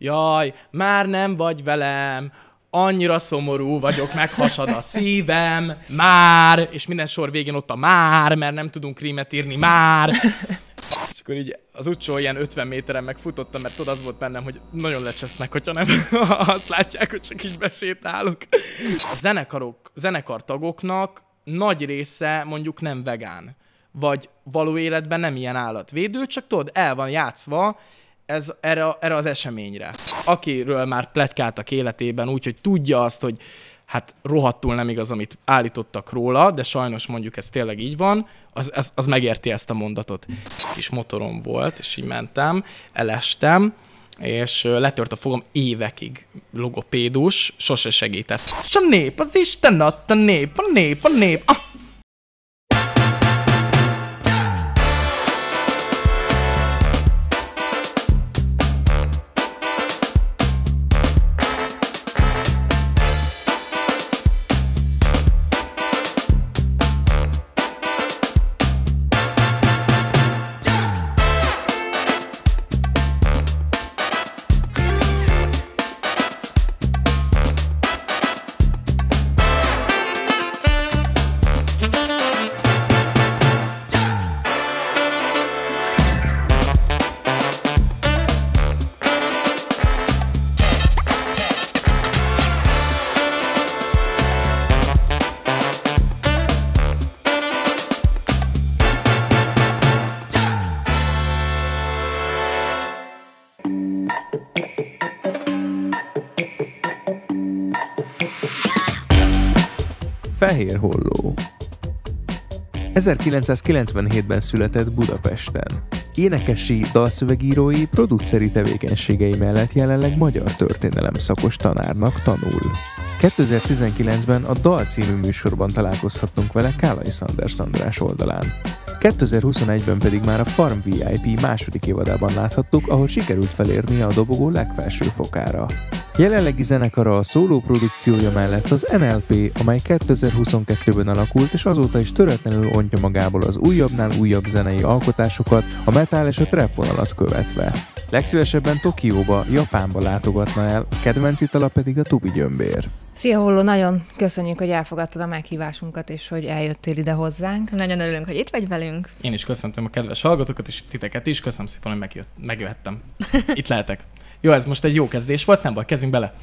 Jaj, már nem vagy velem, annyira szomorú vagyok, meghasad a szívem, már, és minden sor végén ott a már, mert nem tudunk krímet írni, már. És akkor így az utcsó ilyen 50 méteren megfutottam, mert tudod, az volt bennem, hogy nagyon lecsesznek, hogyha nem azt látják, hogy csak így besétálok. A zenekarok, zenekartagoknak nagy része mondjuk nem vegán, vagy való életben nem ilyen állatvédő, csak tudod, el van játszva, ez, erre, erre az eseményre. Akiről már pletykáltak életében, úgyhogy tudja azt, hogy hát rohadtul nem igaz, amit állítottak róla, de sajnos mondjuk ez tényleg így van, az, az, az megérti ezt a mondatot. Kis motorom volt, és így mentem, elestem, és letört a fogom évekig logopédus, sose segített. És a nép, az Isten adta nép, a nép, a nép, ah, holló. 1997-ben született Budapesten. Énekesi, dalszövegírói, produceri tevékenységei mellett jelenleg magyar történelem szakos tanárnak tanul. 2019-ben a Dal című műsorban találkozhattunk vele Kálai Sanders András oldalán. 2021-ben pedig már a Farm VIP második évadában láthattuk, ahol sikerült felérnie a dobogó legfelső fokára. Jelenlegi zenekara a szóló produkciója mellett az NLP, amely 2022-ben alakult, és azóta is töretlenül ontja magából az újabbnál újabb zenei alkotásokat, a metal és a trap vonalat követve. Legszívesebben Tokióba, Japánba látogatna el, a kedvenc itala pedig a tubi gyömbér. Szia Holló, nagyon köszönjük, hogy elfogadtad a meghívásunkat, és hogy eljöttél ide hozzánk. Nagyon örülünk, hogy itt vagy velünk. Én is köszöntöm a kedves hallgatókat, és titeket is. Köszönöm szépen, hogy megjött, megjöhettem. Itt lehetek. Jó, ez most egy jó kezdés volt, nem baj, kezdjünk bele.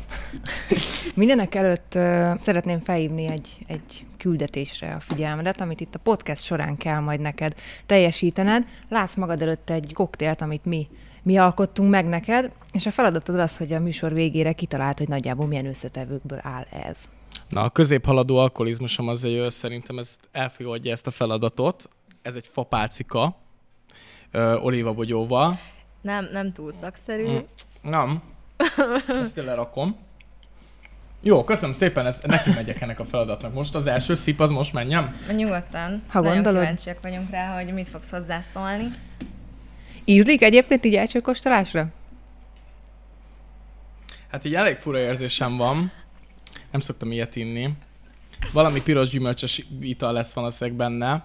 Mindenek előtt uh, szeretném felhívni egy, egy küldetésre a figyelmedet, amit itt a podcast során kell majd neked teljesítened. Látsz magad előtt egy koktélt, amit mi mi alkottunk meg neked, és a feladatod az, hogy a műsor végére kitalált, hogy nagyjából milyen összetevőkből áll ez. Na, a középhaladó alkoholizmusom azért szerintem ez elfogadja ezt a feladatot. Ez egy fapálcika, ö, olívabogyóval. Nem, nem túl szakszerű. Mm. Nem. Ezt lerakom. Jó, köszönöm szépen, ez, neki megyek ennek a feladatnak. Most az első szip, az most menjem? Nyugodtan. Ha Nagyon gondolod. kíváncsiak vagyunk rá, hogy mit fogsz hozzászólni. Ízlik egyébként így elcsókostolásra? Hát így elég fura érzésem van. Nem szoktam ilyet inni. Valami piros gyümölcsös ital lesz valószínűleg benne. Nem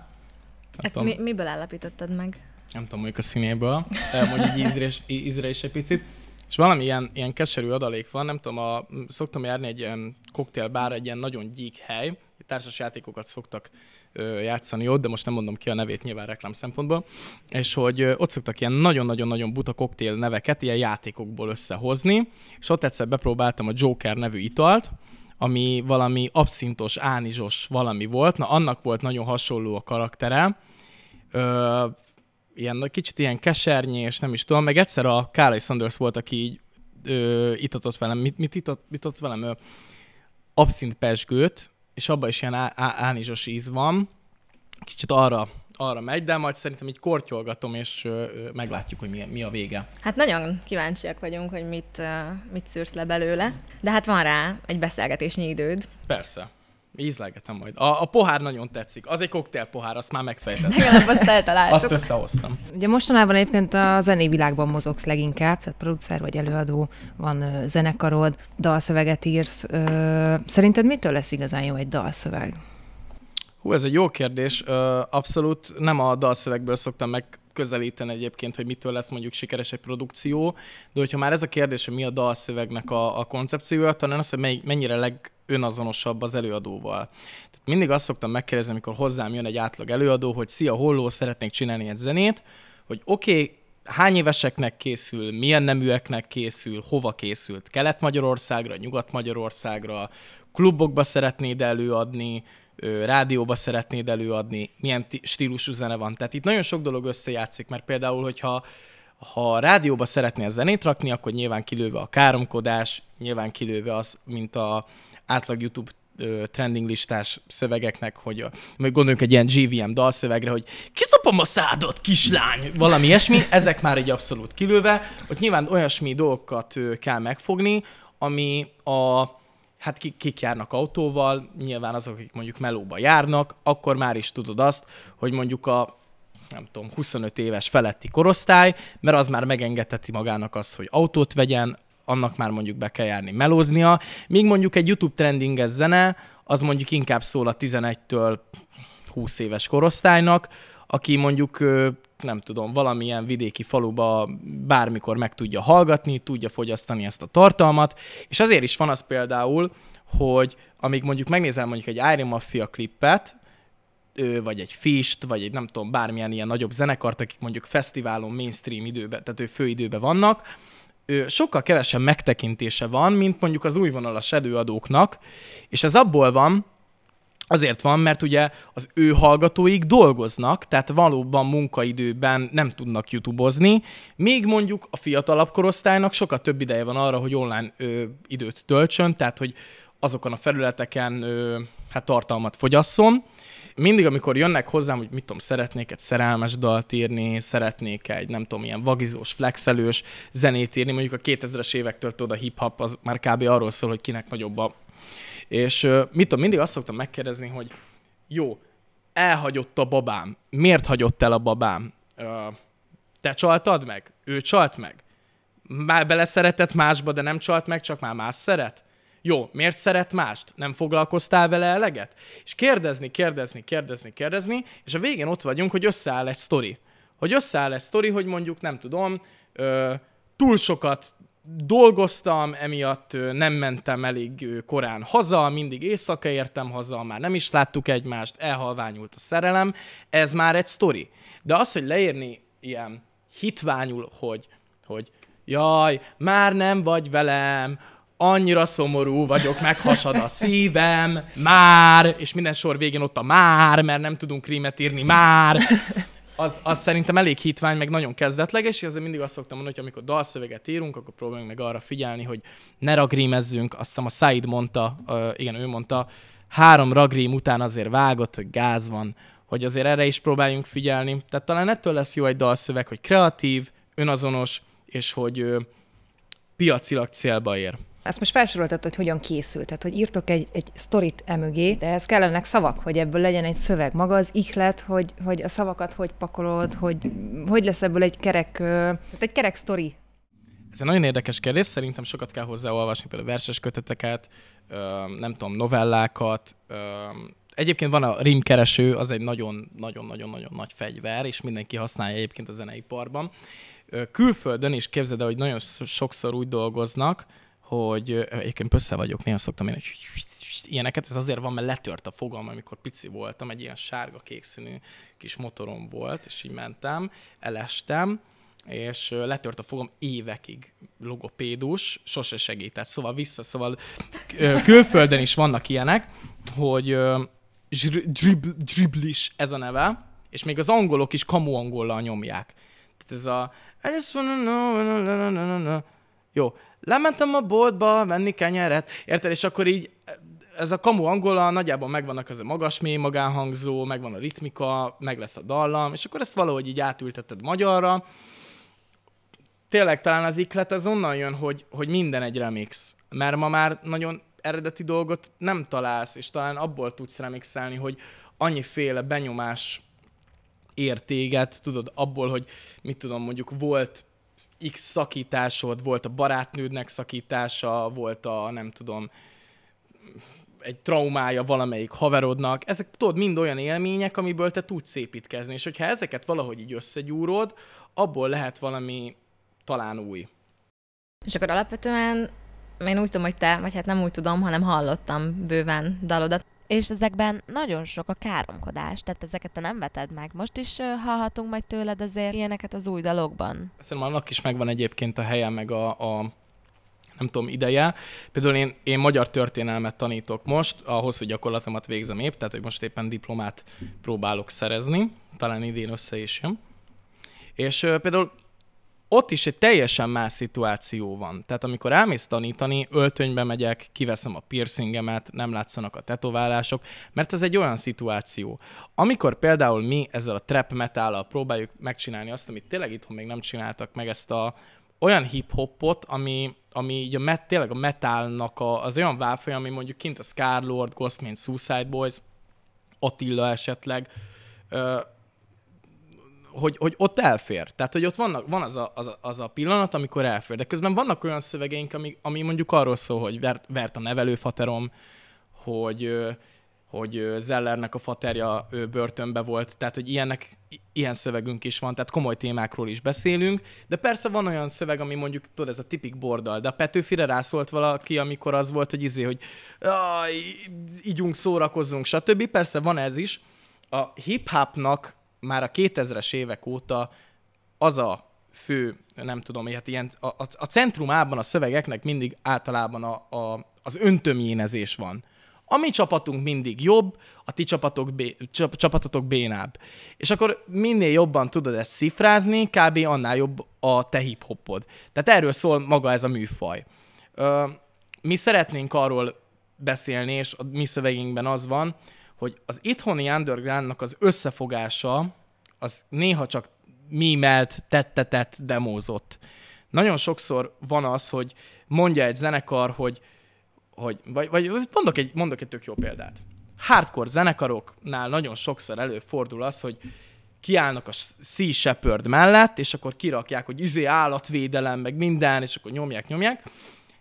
Ezt tudom, mi, miből állapítottad meg? Nem tudom, mondjuk a színéből. Mondjuk ízre, ízre is egy picit és valami ilyen, ilyen keserű adalék van, nem tudom, a, szoktam járni egy ilyen koktélbár, egy ilyen nagyon gyík hely, társas játékokat szoktak ö, játszani ott, de most nem mondom ki a nevét nyilván reklám szempontból, és hogy ö, ott szoktak ilyen nagyon-nagyon-nagyon buta koktél neveket ilyen játékokból összehozni, és ott egyszer bepróbáltam a Joker nevű italt, ami valami abszintos, ánizsos valami volt, na annak volt nagyon hasonló a karaktere, ö, ilyen kicsit ilyen kesernyi, és nem is tudom, meg egyszer a Kálai Sanders volt, aki így ö, itatott velem, mit, mit, itott, mit itott velem, ö, abszint pesgőt, és abban is ilyen ánizsos íz van, kicsit arra arra megy, de majd szerintem így kortyolgatom, és ö, ö, meglátjuk, hogy mi, mi a vége. Hát nagyon kíváncsiak vagyunk, hogy mit, ö, mit szűrsz le belőle, de hát van rá egy beszélgetésnyi időd. Persze. Ízlegetem majd. A, a pohár nagyon tetszik. Az egy koktél pohár, azt már megfejtettem. Legalább azt eltaláltuk. Azt összehoztam. Ugye mostanában egyébként a zené világban mozogsz leginkább, tehát producer vagy előadó, van ö, zenekarod, dalszöveget írsz. Ö, szerinted mitől lesz igazán jó egy dalszöveg? Hú, ez egy jó kérdés. Ö, abszolút nem a dalszövegből szoktam meg megközelíteni egyébként, hogy mitől lesz mondjuk sikeres egy produkció, de hogyha már ez a kérdés, hogy mi a dalszövegnek a, a koncepciója, talán az, hogy mennyire legönazonosabb az előadóval. Tehát mindig azt szoktam megkérdezni, amikor hozzám jön egy átlag előadó, hogy szia, holló, szeretnék csinálni egy zenét, hogy oké, okay, hány éveseknek készül, milyen neműeknek készül, hova készült, Kelet-Magyarországra, Nyugat-Magyarországra, klubokba szeretnéd előadni, rádióba szeretnéd előadni, milyen stílusú zene van. Tehát itt nagyon sok dolog összejátszik, mert például, hogyha ha a rádióba szeretnél zenét rakni, akkor nyilván kilőve a káromkodás, nyilván kilőve az, mint a átlag YouTube trending listás szövegeknek, hogy meg gondoljunk egy ilyen GVM dalszövegre, hogy kiszopom a szádot, kislány, valami ilyesmi, ezek már egy abszolút kilőve, hogy nyilván olyasmi dolgokat kell megfogni, ami a hát kik, kik járnak autóval, nyilván azok, akik mondjuk melóba járnak, akkor már is tudod azt, hogy mondjuk a nem tudom, 25 éves feletti korosztály, mert az már megengedheti magának azt, hogy autót vegyen, annak már mondjuk be kell járni melóznia, míg mondjuk egy YouTube trendinges zene, az mondjuk inkább szól a 11-től 20 éves korosztálynak, aki mondjuk nem tudom, valamilyen vidéki faluba bármikor meg tudja hallgatni, tudja fogyasztani ezt a tartalmat, és azért is van az például, hogy amíg mondjuk megnézem mondjuk egy Iron Mafia klippet, vagy egy Fist, vagy egy nem tudom, bármilyen ilyen nagyobb zenekart, akik mondjuk fesztiválon mainstream időben, tehát ő főidőben vannak, sokkal kevesebb megtekintése van, mint mondjuk az újvonalas előadóknak, és ez abból van, Azért van, mert ugye az ő hallgatóik dolgoznak, tehát valóban munkaidőben nem tudnak youtubozni, még mondjuk a fiatalabb korosztálynak sokkal több ideje van arra, hogy online ö, időt töltsön, tehát hogy azokon a felületeken ö, hát tartalmat fogyasszon. Mindig, amikor jönnek hozzám, hogy mit tudom, szeretnék egy szerelmes dalt írni, szeretnék egy nem tudom, ilyen vagizós, flexelős zenét írni, mondjuk a 2000-es évektől tudod, a hip-hop az már kb. arról szól, hogy kinek nagyobb a és mit tudom, mindig azt szoktam megkérdezni, hogy jó, elhagyott a babám. Miért hagyott el a babám? Te csaltad meg? Ő csalt meg? Már beleszeretett másba, de nem csalt meg, csak már más szeret? Jó, miért szeret mást? Nem foglalkoztál vele eleget? És kérdezni, kérdezni, kérdezni, kérdezni, és a végén ott vagyunk, hogy összeáll egy sztori. Hogy összeáll egy sztori, hogy mondjuk, nem tudom, ö, túl sokat dolgoztam, emiatt nem mentem elég korán haza, mindig éjszaka értem haza, már nem is láttuk egymást, elhalványult a szerelem, ez már egy sztori. De az, hogy leírni ilyen hitványul, hogy, hogy jaj, már nem vagy velem, annyira szomorú vagyok, meghasad a szívem, már, és minden sor végén ott a már, mert nem tudunk krímet írni, már az, az szerintem elég hitvány, meg nagyon kezdetleges, és azért mindig azt szoktam mondani, hogy amikor dalszöveget írunk, akkor próbáljunk meg arra figyelni, hogy ne ragrímezzünk, azt hiszem a Said mondta, uh, igen, ő mondta, három ragrím után azért vágott, hogy gáz van, hogy azért erre is próbáljunk figyelni. Tehát talán ettől lesz jó egy dalszöveg, hogy kreatív, önazonos, és hogy uh, piacilag célba ér. Ezt most felsoroltad, hogy hogyan készült, tehát hogy írtok egy, egy sztorit emögé, de ez kellenek szavak, hogy ebből legyen egy szöveg. Maga az ihlet, hogy, hogy a szavakat hogy pakolod, hogy hogy lesz ebből egy kerek, tehát egy kerek sztori. Ez egy nagyon érdekes kérdés, szerintem sokat kell hozzáolvasni, például verses köteteket, nem tudom, novellákat, Egyébként van a rimkereső, az egy nagyon-nagyon-nagyon-nagyon nagy fegyver, és mindenki használja egyébként a zeneiparban. Külföldön is képzeld el, hogy nagyon sokszor úgy dolgoznak, hogy egyébként össze vagyok, néha szoktam én is ilyeneket, ez azért van, mert letört a fogam, amikor pici voltam, egy ilyen sárga-kék színű kis motorom volt, és így mentem, elestem, és letört a fogom évekig logopédus, sose segített, szóval vissza, szóval külföldön is vannak ilyenek, hogy dribl, driblis ez a neve, és még az angolok is kamu angollal nyomják. Tehát ez a Jó, lementem a boltba venni kenyeret, érted? És akkor így ez a kamu angola, nagyjából megvannak az a magas mély magánhangzó, megvan a ritmika, meg lesz a dallam, és akkor ezt valahogy így átültetted magyarra. Tényleg talán az iklet az onnan jön, hogy, hogy minden egy remix. Mert ma már nagyon eredeti dolgot nem találsz, és talán abból tudsz remixelni, hogy annyiféle benyomás értéget, tudod, abból, hogy mit tudom, mondjuk volt X szakításod, volt a barátnődnek szakítása, volt a nem tudom, egy traumája valamelyik haverodnak. Ezek tudod, mind olyan élmények, amiből te tudsz építkezni, és hogyha ezeket valahogy így összegyúrod, abból lehet valami talán új. És akkor alapvetően én úgy tudom, hogy te, vagy hát nem úgy tudom, hanem hallottam bőven dalodat és ezekben nagyon sok a káromkodás, tehát ezeket te nem veted meg. Most is hallhatunk majd tőled azért ilyeneket az új dalokban. Szerintem annak is megvan egyébként a helye, meg a, a nem tudom, ideje. Például én, én magyar történelmet tanítok most, ahhoz, hogy gyakorlatomat végzem épp, tehát hogy most éppen diplomát próbálok szerezni, talán idén össze is jön. És például ott is egy teljesen más szituáció van. Tehát amikor elmész tanítani, öltönybe megyek, kiveszem a piercingemet, nem látszanak a tetoválások, mert ez egy olyan szituáció. Amikor például mi ezzel a trap metállal próbáljuk megcsinálni azt, amit tényleg itthon még nem csináltak meg, ezt a olyan hip-hopot, ami, ami így a met, tényleg a metálnak a, az olyan válfaj, ami mondjuk kint a Scarlord, Ghostman, Suicide Boys, Attila esetleg, ö, hogy, hogy ott elfér. Tehát, hogy ott vannak, van az a, az, a, az a pillanat, amikor elfér. De közben vannak olyan szövegeink, ami, ami mondjuk arról szól, hogy vert, vert a nevelőfaterom, hogy hogy Zellernek a faterja börtönbe volt, tehát hogy ilyenek, ilyen szövegünk is van, tehát komoly témákról is beszélünk, de persze van olyan szöveg, ami mondjuk, tudod, ez a tipik bordal, de a Petőfire rászólt valaki, amikor az volt, hogy izé, hogy ígyunk, szórakozzunk, stb. Persze van ez is. A hip-hopnak már a 2000-es évek óta az a fő, nem tudom, hát ilyen, a, a, a centrumában a szövegeknek mindig általában a, a, az öntömjénezés van. A mi csapatunk mindig jobb, a ti csapatok bé, csap, csapatotok bénább. És akkor minél jobban tudod ezt szifrázni, kb. annál jobb a te hip-hopod. Tehát erről szól maga ez a műfaj. Ö, mi szeretnénk arról beszélni, és a mi szövegünkben az van, hogy az itthoni undergroundnak az összefogása az néha csak mímelt, tettetett, demózott. Nagyon sokszor van az, hogy mondja egy zenekar, hogy, hogy vagy, vagy mondok, egy, mondok egy tök jó példát. Hardcore zenekaroknál nagyon sokszor előfordul az, hogy kiállnak a Sea Shepherd mellett, és akkor kirakják, hogy izé állatvédelem, meg minden, és akkor nyomják, nyomják.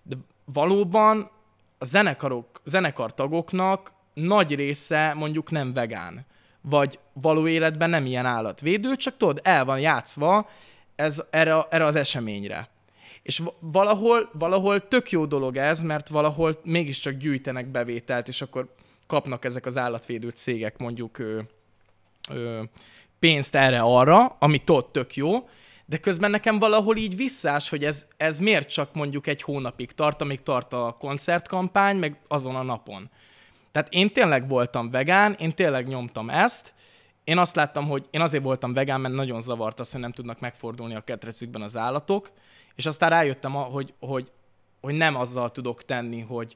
De valóban a zenekarok, zenekartagoknak nagy része mondjuk nem vegán, vagy való életben nem ilyen állatvédő, csak tudod, el van játszva ez, erre, erre az eseményre. És valahol, valahol tök jó dolog ez, mert valahol mégiscsak gyűjtenek bevételt, és akkor kapnak ezek az állatvédő cégek mondjuk ö, ö, pénzt erre-arra, ami tot tök jó, de közben nekem valahol így visszás, hogy ez, ez miért csak mondjuk egy hónapig tart, amíg tart a koncertkampány, meg azon a napon. Tehát én tényleg voltam vegán, én tényleg nyomtam ezt, én azt láttam, hogy én azért voltam vegán, mert nagyon zavart az, hogy nem tudnak megfordulni a ketrecükben az állatok, és aztán rájöttem, hogy, hogy, hogy nem azzal tudok tenni, hogy,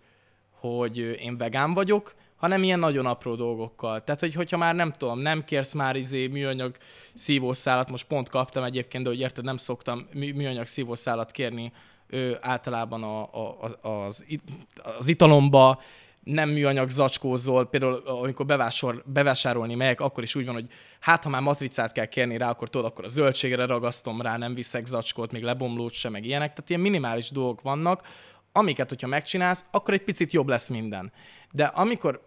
hogy én vegán vagyok, hanem ilyen nagyon apró dolgokkal. Tehát, hogy, hogyha már nem tudom, nem kérsz már izé műanyag szívószálat, most pont kaptam egyébként, de hogy érted, nem szoktam műanyag szívószálat kérni ő, általában a, a, az, az, az italomba, nem műanyag zacskózol, például amikor bevásor, bevásárolni megyek, akkor is úgy van, hogy hát ha már matricát kell kérni rá, akkor tudod, akkor a zöldségre ragasztom rá, nem viszek zacskót, még lebomlót sem, meg ilyenek. Tehát ilyen minimális dolgok vannak, amiket, hogyha megcsinálsz, akkor egy picit jobb lesz minden. De amikor,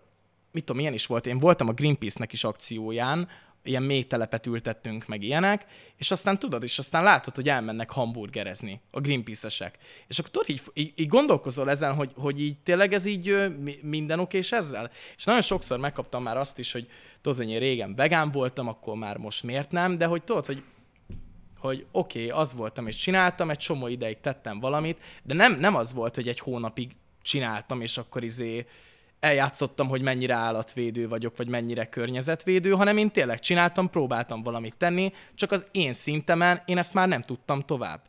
mit tudom, ilyen is volt, én voltam a Greenpeace-nek is akcióján, ilyen mély telepet ültettünk, meg ilyenek, és aztán tudod, és aztán látod, hogy elmennek hamburgerezni a Greenpeace-esek. És akkor tudod, így, így, így gondolkozol ezen, hogy, hogy így tényleg ez így minden oké és ezzel? És nagyon sokszor megkaptam már azt is, hogy tudod, hogy én régen vegán voltam, akkor már most miért nem, de hogy tudod, hogy hogy oké, okay, az voltam és csináltam, egy csomó ideig tettem valamit, de nem, nem az volt, hogy egy hónapig csináltam, és akkor izé, eljátszottam, hogy mennyire állatvédő vagyok, vagy mennyire környezetvédő, hanem én tényleg csináltam, próbáltam valamit tenni, csak az én szintemen én ezt már nem tudtam tovább.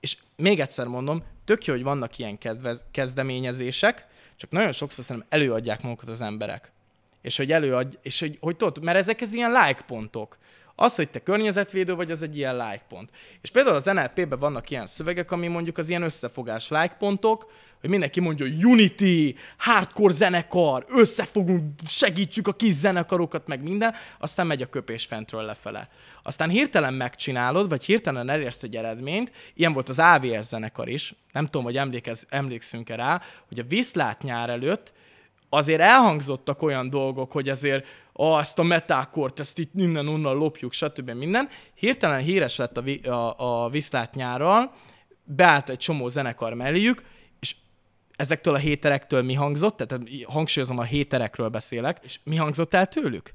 És még egyszer mondom, tök jó, hogy vannak ilyen kedvez, kezdeményezések, csak nagyon sokszor szerintem előadják magukat az emberek. És hogy előadj, és hogy, hogy tudod, mert ezek ez ilyen like pontok. Az, hogy te környezetvédő vagy, az egy ilyen like pont. És például az NLP-ben vannak ilyen szövegek, ami mondjuk az ilyen összefogás like pontok, hogy mindenki mondja, hogy Unity, hardcore zenekar, összefogunk, segítjük a kis zenekarokat, meg minden, aztán megy a köpés fentről lefele. Aztán hirtelen megcsinálod, vagy hirtelen elérsz egy eredményt, ilyen volt az AVS zenekar is, nem tudom, hogy emlékez, emlékszünk-e rá, hogy a Viszlát nyár előtt azért elhangzottak olyan dolgok, hogy azért a, ezt a metákort, ezt itt innen-onnan lopjuk, stb. minden. Hirtelen híres lett a, a, a Viszlát nyárral, beállt egy csomó zenekar melléjük, ezektől a héterektől mi hangzott, tehát hangsúlyozom, a héterekről beszélek, és mi hangzott el tőlük?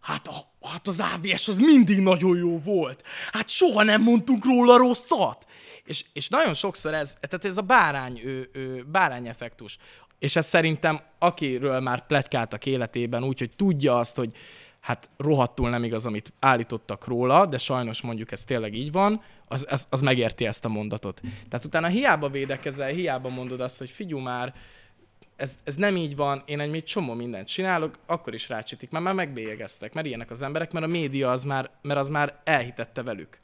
Hát, a, hát az AVS az mindig nagyon jó volt. Hát soha nem mondtunk róla rosszat. És, és nagyon sokszor ez, tehát ez a bárány, ő, ő, bárány effektus. És ez szerintem, akiről már pletykáltak életében, úgyhogy tudja azt, hogy hát rohadtul nem igaz, amit állítottak róla, de sajnos mondjuk ez tényleg így van, az, az, az megérti ezt a mondatot. Tehát utána hiába védekezel, hiába mondod azt, hogy figyú már, ez, ez nem így van, én egy csomó mindent csinálok, akkor is rácsítik, mert már megbélyegeztek, mert ilyenek az emberek, mert a média az már, mert az már elhitette velük.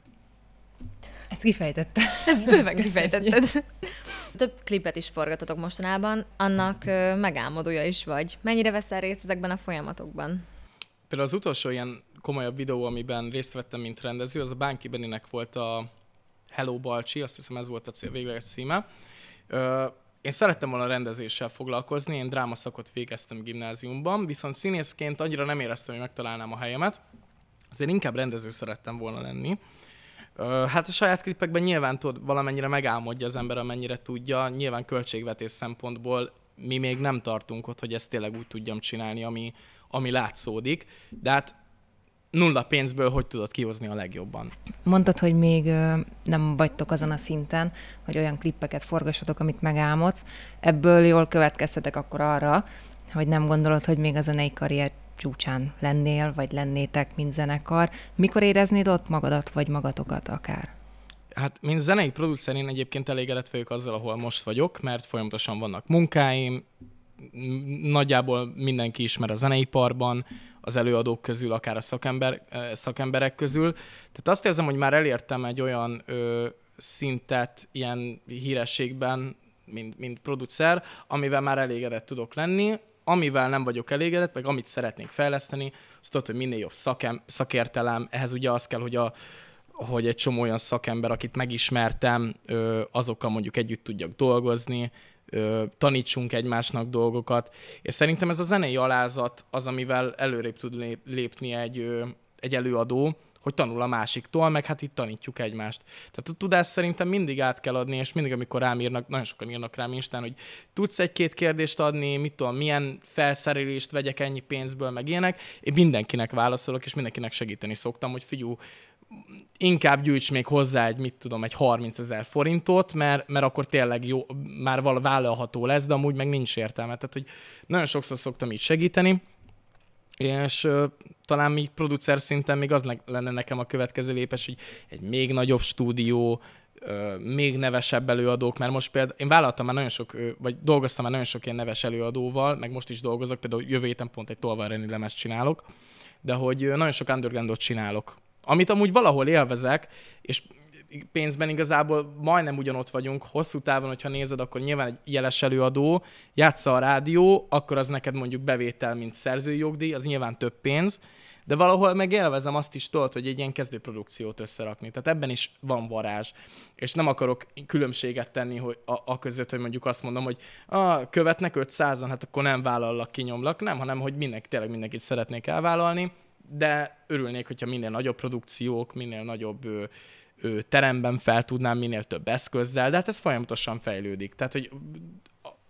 Ezt kifejtette. Ezt bőven kifejtetted. Több klipet is forgatotok mostanában, annak megálmodója is vagy. Mennyire veszel részt ezekben a folyamatokban? Például az utolsó ilyen komolyabb videó, amiben részt vettem, mint rendező, az a Bánki Beninek volt a Hello Balcsi, azt hiszem ez volt a cél, végleges címe. Ö, én szerettem volna rendezéssel foglalkozni, én drámaszakot végeztem gimnáziumban, viszont színészként annyira nem éreztem, hogy megtalálnám a helyemet, Azért inkább rendező szerettem volna lenni. Ö, hát a saját klipekben nyilván tud, valamennyire megálmodja az ember, amennyire tudja, nyilván költségvetés szempontból mi még nem tartunk ott, hogy ezt tényleg úgy tudjam csinálni, ami, ami látszódik, de hát nulla pénzből hogy tudod kihozni a legjobban. Mondtad, hogy még nem vagytok azon a szinten, hogy olyan klippeket forgassatok, amit megálmodsz. Ebből jól következtetek akkor arra, hogy nem gondolod, hogy még a zenei karrier csúcsán lennél, vagy lennétek, mint zenekar. Mikor éreznéd ott magadat, vagy magatokat akár? Hát, mint zenei producer, én egyébként elégedett vagyok azzal, ahol most vagyok, mert folyamatosan vannak munkáim, nagyjából mindenki ismer a zeneiparban, az előadók közül, akár a szakember, szakemberek közül. Tehát azt érzem, hogy már elértem egy olyan ö, szintet ilyen hírességben, mint, mint producer, amivel már elégedett tudok lenni, amivel nem vagyok elégedett, meg amit szeretnék fejleszteni, azt tudod, hogy minél jobb szakem, szakértelem, ehhez ugye az kell, hogy a, hogy egy csomó olyan szakember, akit megismertem, azokkal mondjuk együtt tudjak dolgozni, ö, tanítsunk egymásnak dolgokat, és szerintem ez a zenei alázat az, amivel előrébb tud lépni egy, ö, egy előadó, hogy tanul a másiktól, meg hát itt tanítjuk egymást. Tehát a tudást szerintem mindig át kell adni, és mindig, amikor rám írnak, nagyon sokan írnak rám Instán, hogy tudsz egy-két kérdést adni, mit tudom, milyen felszerelést vegyek ennyi pénzből, meg ilyenek. Én mindenkinek válaszolok, és mindenkinek segíteni szoktam, hogy figyú, inkább gyűjts még hozzá egy, mit tudom, egy 30 ezer forintot, mert, mert akkor tényleg jó, már vállalható lesz, de amúgy meg nincs értelme. Tehát, hogy nagyon sokszor szoktam így segíteni, és ö, talán még producer szinten még az lenne nekem a következő lépés, hogy egy még nagyobb stúdió, ö, még nevesebb előadók, mert most például én vállaltam már nagyon sok, vagy dolgoztam már nagyon sok ilyen neves előadóval, meg most is dolgozok, például jövő héten pont egy Tolvár lemezt csinálok, de hogy nagyon sok undergroundot csinálok amit amúgy valahol élvezek, és pénzben igazából majdnem ugyanott vagyunk, hosszú távon, hogyha nézed, akkor nyilván egy jeles előadó, játsza a rádió, akkor az neked mondjuk bevétel, mint szerzői jogdíj, az nyilván több pénz, de valahol meg élvezem azt is tolt, hogy egy ilyen kezdőprodukciót összerakni. Tehát ebben is van varázs. És nem akarok különbséget tenni hogy a, a között, hogy mondjuk azt mondom, hogy a, követnek 500-an, hát akkor nem vállallak, kinyomlak. Nem, hanem hogy mindenki, tényleg mindenkit szeretnék elvállalni de örülnék, hogyha minél nagyobb produkciók, minél nagyobb ö, ö, teremben fel tudnám, minél több eszközzel, de hát ez folyamatosan fejlődik. Tehát, hogy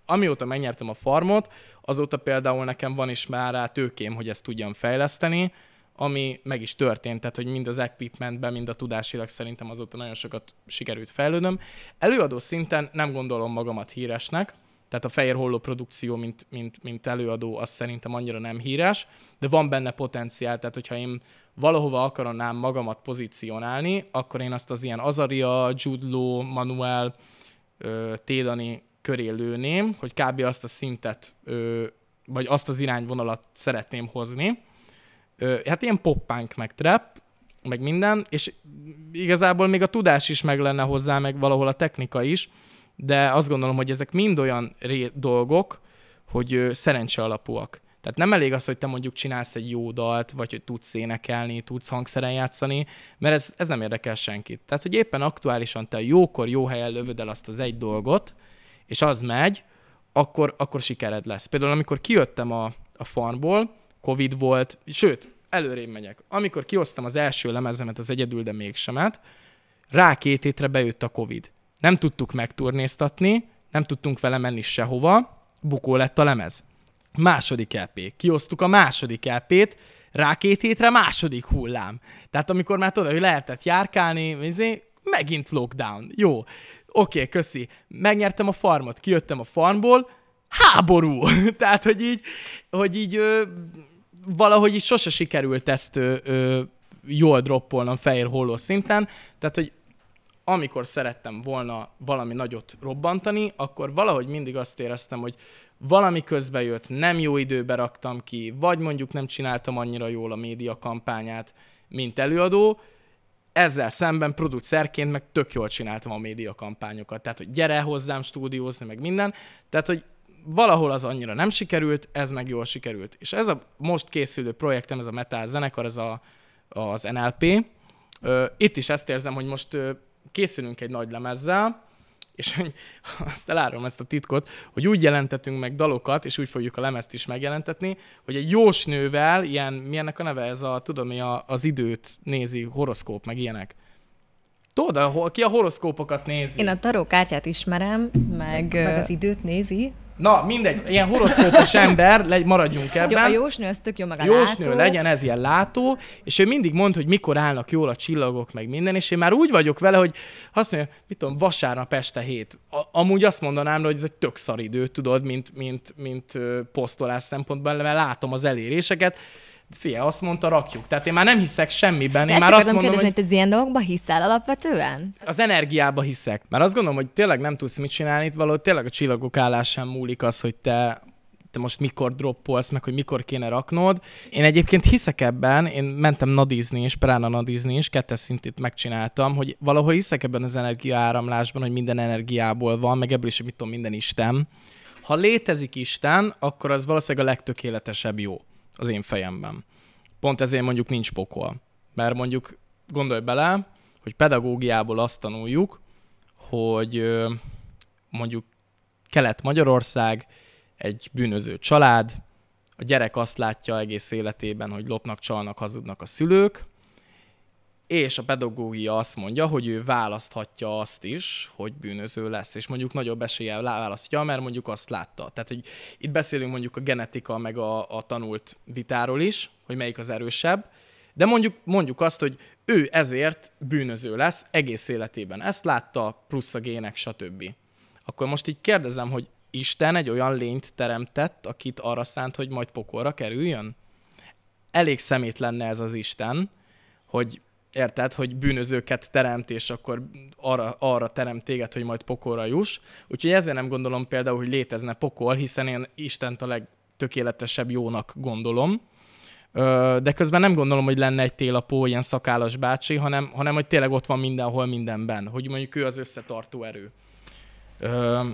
amióta megnyertem a farmot, azóta például nekem van is már rá tőkém, hogy ezt tudjam fejleszteni, ami meg is történt, tehát hogy mind az equipmentben, mind a tudásilag szerintem azóta nagyon sokat sikerült fejlődöm. Előadó szinten nem gondolom magamat híresnek, tehát a Fehér Holló produkció, mint, mint, mint előadó, az szerintem annyira nem híres, de van benne potenciál, tehát hogyha én valahova akaronám magamat pozícionálni, akkor én azt az ilyen Azaria, Judló, Manuel, Tédani köré lőném, hogy kb. azt a szintet, vagy azt az irányvonalat szeretném hozni. Hát ilyen poppánk meg trap, meg minden, és igazából még a tudás is meg lenne hozzá, meg valahol a technika is, de azt gondolom, hogy ezek mind olyan ré- dolgok, hogy szerencse alapúak. Tehát nem elég az, hogy te mondjuk csinálsz egy jó dalt, vagy hogy tudsz énekelni, tudsz hangszeren játszani, mert ez, ez nem érdekel senkit. Tehát, hogy éppen aktuálisan te jókor, jó helyen lövöd el azt az egy dolgot, és az megy, akkor, akkor sikered lesz. Például amikor kijöttem a, a farmból, Covid volt, sőt, előrébb megyek. Amikor kihoztam az első lemezemet, az egyedül, de mégsemet, rá két hétre bejött a Covid. Nem tudtuk megturnéztatni, nem tudtunk vele menni sehova, bukó lett a lemez. Második LP. E Kiosztuk a második LP-t, e rá két hétre második hullám. Tehát amikor már tudod, hogy lehetett járkálni, izé, megint lockdown. Jó, oké, okay, köszi. Megnyertem a farmot, kijöttem a farmból, háború. Tehát, hogy így, hogy így ö, valahogy így sose sikerült ezt ö, ö, jól droppolnom fehér holló szinten, tehát, hogy amikor szerettem volna valami nagyot robbantani, akkor valahogy mindig azt éreztem, hogy valami közbe jött, nem jó időbe raktam ki, vagy mondjuk nem csináltam annyira jól a média kampányát, mint előadó, ezzel szemben producerként meg tök jól csináltam a média kampányokat, tehát hogy gyere hozzám stúdiózni, meg minden, tehát hogy valahol az annyira nem sikerült, ez meg jól sikerült. És ez a most készülő projektem, ez a metal zenekar, ez a, az NLP, itt is ezt érzem, hogy most készülünk egy nagy lemezzel, és hogy azt elárom ezt a titkot, hogy úgy jelentetünk meg dalokat, és úgy fogjuk a lemezt is megjelentetni, hogy egy jósnővel, ilyen, milyennek a neve ez a, tudom mi, a, az időt nézi, horoszkóp, meg ilyenek. Tudod, aki ki a horoszkópokat nézi? Én a tarókártyát ismerem, meg... Meg az időt nézi. Na, mindegy, ilyen horoszkópos ember, legy, maradjunk ebben. A jósnő, ez tök jó meg a Jósnő látó. legyen, ez ilyen látó, és ő mindig mond, hogy mikor állnak jól a csillagok, meg minden, és én már úgy vagyok vele, hogy azt mondja, mit tudom, vasárnap este hét. A, amúgy azt mondanám, hogy ez egy tök szar idő, tudod, mint, mint, mint, mint posztolás szempontból, mert látom az eléréseket, Fia, azt mondta, rakjuk. Tehát én már nem hiszek semmiben. Én ezt már azt mondom, kérdezni, hogy... hogy ilyen dolgokba hiszel alapvetően? Az energiába hiszek. Mert azt gondolom, hogy tényleg nem tudsz mit csinálni, itt való, tényleg a csillagok állásán múlik az, hogy te te most mikor droppolsz, meg hogy mikor kéne raknod. Én egyébként hiszek ebben, én mentem nadizni is, prána nadizni is, kettes szintét megcsináltam, hogy valahol hiszek ebben az energiaáramlásban, hogy minden energiából van, meg ebből is, mit tudom, minden Isten. Ha létezik Isten, akkor az valószínűleg a legtökéletesebb jó az én fejemben. Pont ezért mondjuk nincs pokol. Mert mondjuk gondolj bele, hogy pedagógiából azt tanuljuk, hogy mondjuk Kelet-Magyarország, egy bűnöző család, a gyerek azt látja egész életében, hogy lopnak, csalnak, hazudnak a szülők, és a pedagógia azt mondja, hogy ő választhatja azt is, hogy bűnöző lesz, és mondjuk nagyobb eséllyel választja, mert mondjuk azt látta. Tehát, hogy itt beszélünk mondjuk a genetika meg a, a tanult vitáról is, hogy melyik az erősebb, de mondjuk, mondjuk azt, hogy ő ezért bűnöző lesz egész életében. Ezt látta, plusz a gének, stb. Akkor most így kérdezem, hogy Isten egy olyan lényt teremtett, akit arra szánt, hogy majd pokolra kerüljön? Elég szemét lenne ez az Isten, hogy érted, hogy bűnözőket teremt, és akkor arra, arra teremt téged, hogy majd pokolra juss. Úgyhogy ezért nem gondolom például, hogy létezne pokol, hiszen én Istent a legtökéletesebb jónak gondolom. De közben nem gondolom, hogy lenne egy télapó, ilyen szakálas bácsi, hanem, hanem hogy tényleg ott van mindenhol, mindenben, hogy mondjuk ő az összetartó erő.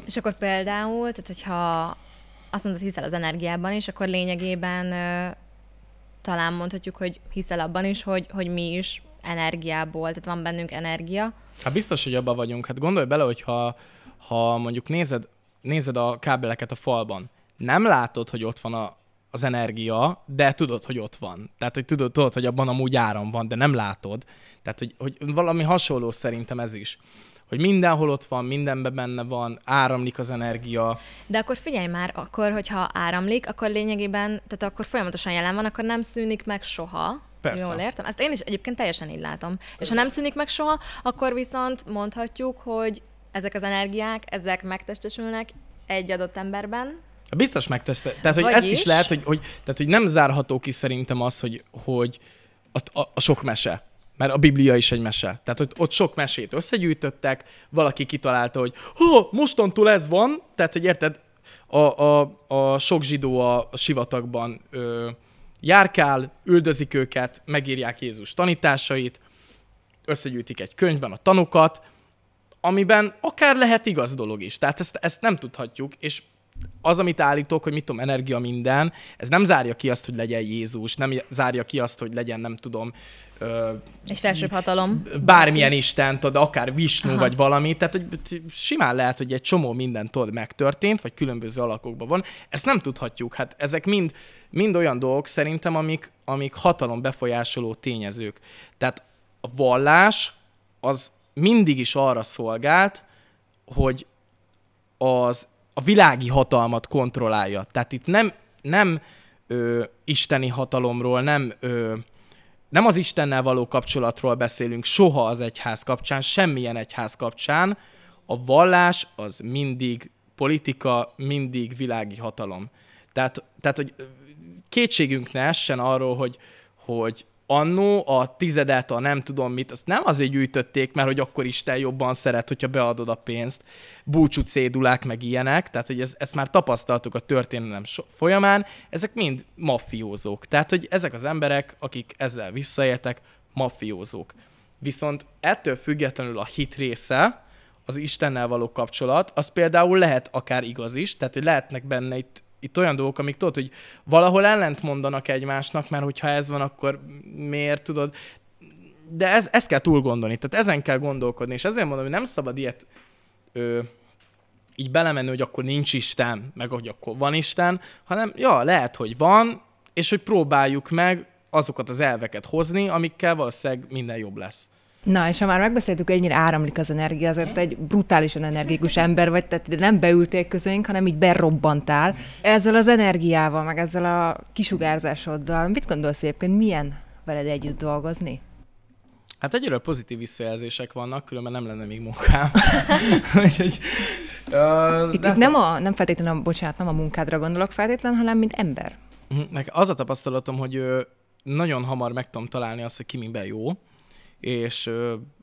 És akkor például, tehát hogyha azt mondod, hiszel az energiában is, akkor lényegében talán mondhatjuk, hogy hiszel abban is, hogy, hogy mi is energiából, tehát van bennünk energia. Hát biztos, hogy abban vagyunk. Hát gondolj bele, hogy ha, ha mondjuk nézed, nézed a kábeleket a falban, nem látod, hogy ott van a, az energia, de tudod, hogy ott van. Tehát, hogy tudod, tudod, hogy abban amúgy áram van, de nem látod. Tehát, hogy, hogy valami hasonló szerintem ez is hogy mindenhol ott van, mindenben benne van, áramlik az energia. De akkor figyelj már, akkor, hogyha áramlik, akkor lényegében, tehát akkor folyamatosan jelen van, akkor nem szűnik meg soha, Persze. Jól értem. Ezt én is egyébként teljesen így látom. Jól. És ha nem szűnik meg soha, akkor viszont mondhatjuk, hogy ezek az energiák, ezek megtestesülnek egy adott emberben, Biztos megteste. Tehát, hogy ez ezt is lehet, hogy, hogy, tehát, hogy nem zárható ki szerintem az, hogy, hogy a, a, a sok mese. Mert a Biblia is egy mese. Tehát hogy ott sok mesét összegyűjtöttek, valaki kitalálta, hogy ha, mostantól ez van, tehát, hogy érted, a, a, a sok zsidó a, a sivatagban ö, járkál, üldözik őket, megírják Jézus tanításait, összegyűjtik egy könyvben a tanukat, amiben akár lehet igaz dolog is. Tehát ezt, ezt nem tudhatjuk, és az, amit állítok, hogy mit tudom, energia minden, ez nem zárja ki azt, hogy legyen Jézus, nem zárja ki azt, hogy legyen, nem tudom... Ö, Egy felsőbb hatalom. Bármilyen Isten, tudod, akár Visnu vagy valami, tehát hogy simán lehet, hogy egy csomó minden tudod megtörtént, vagy különböző alakokban van. Ezt nem tudhatjuk. Hát ezek mind, mind olyan dolgok szerintem, amik, amik hatalom befolyásoló tényezők. Tehát a vallás az mindig is arra szolgált, hogy az a világi hatalmat kontrollálja. Tehát itt nem, nem ö, isteni hatalomról, nem, ö, nem az Istennel való kapcsolatról beszélünk soha az egyház kapcsán, semmilyen egyház kapcsán. A vallás az mindig politika, mindig világi hatalom. Tehát, tehát hogy kétségünk ne essen arról, hogy, hogy annó a tizedet, a nem tudom mit, azt nem azért gyűjtötték, mert hogy akkor te jobban szeret, hogyha beadod a pénzt, búcsú cédulák, meg ilyenek, tehát hogy ez, ezt már tapasztaltuk a történelem folyamán, ezek mind mafiózók. Tehát, hogy ezek az emberek, akik ezzel visszaéltek, mafiózók. Viszont ettől függetlenül a hit része, az Istennel való kapcsolat, az például lehet akár igaz is, tehát hogy lehetnek benne itt itt olyan dolgok, amik tudod, hogy valahol ellent mondanak egymásnak, mert hogyha ez van, akkor miért tudod? De ez, ezt kell túl gondolni, tehát ezen kell gondolkodni, és ezért mondom, hogy nem szabad ilyet ö, így belemenni, hogy akkor nincs Isten, meg hogy akkor van Isten, hanem ja, lehet, hogy van, és hogy próbáljuk meg azokat az elveket hozni, amikkel valószínűleg minden jobb lesz. Na, és ha már megbeszéltük, ennyire áramlik az energia, azért egy brutálisan energikus ember vagy, tehát nem beülték közénk, hanem így berobbantál. Ezzel az energiával, meg ezzel a kisugárzásoddal, mit gondolsz egyébként, milyen veled együtt dolgozni? Hát egyelőre pozitív visszajelzések vannak, különben nem lenne még munkám. itt, nem... itt nem, a, nem feltétlenül, a, bocsánat, nem a munkádra gondolok feltétlenül, hanem mint ember. Hm, Nekem az a tapasztalatom, hogy nagyon hamar meg tudom találni azt, hogy ki miben jó, és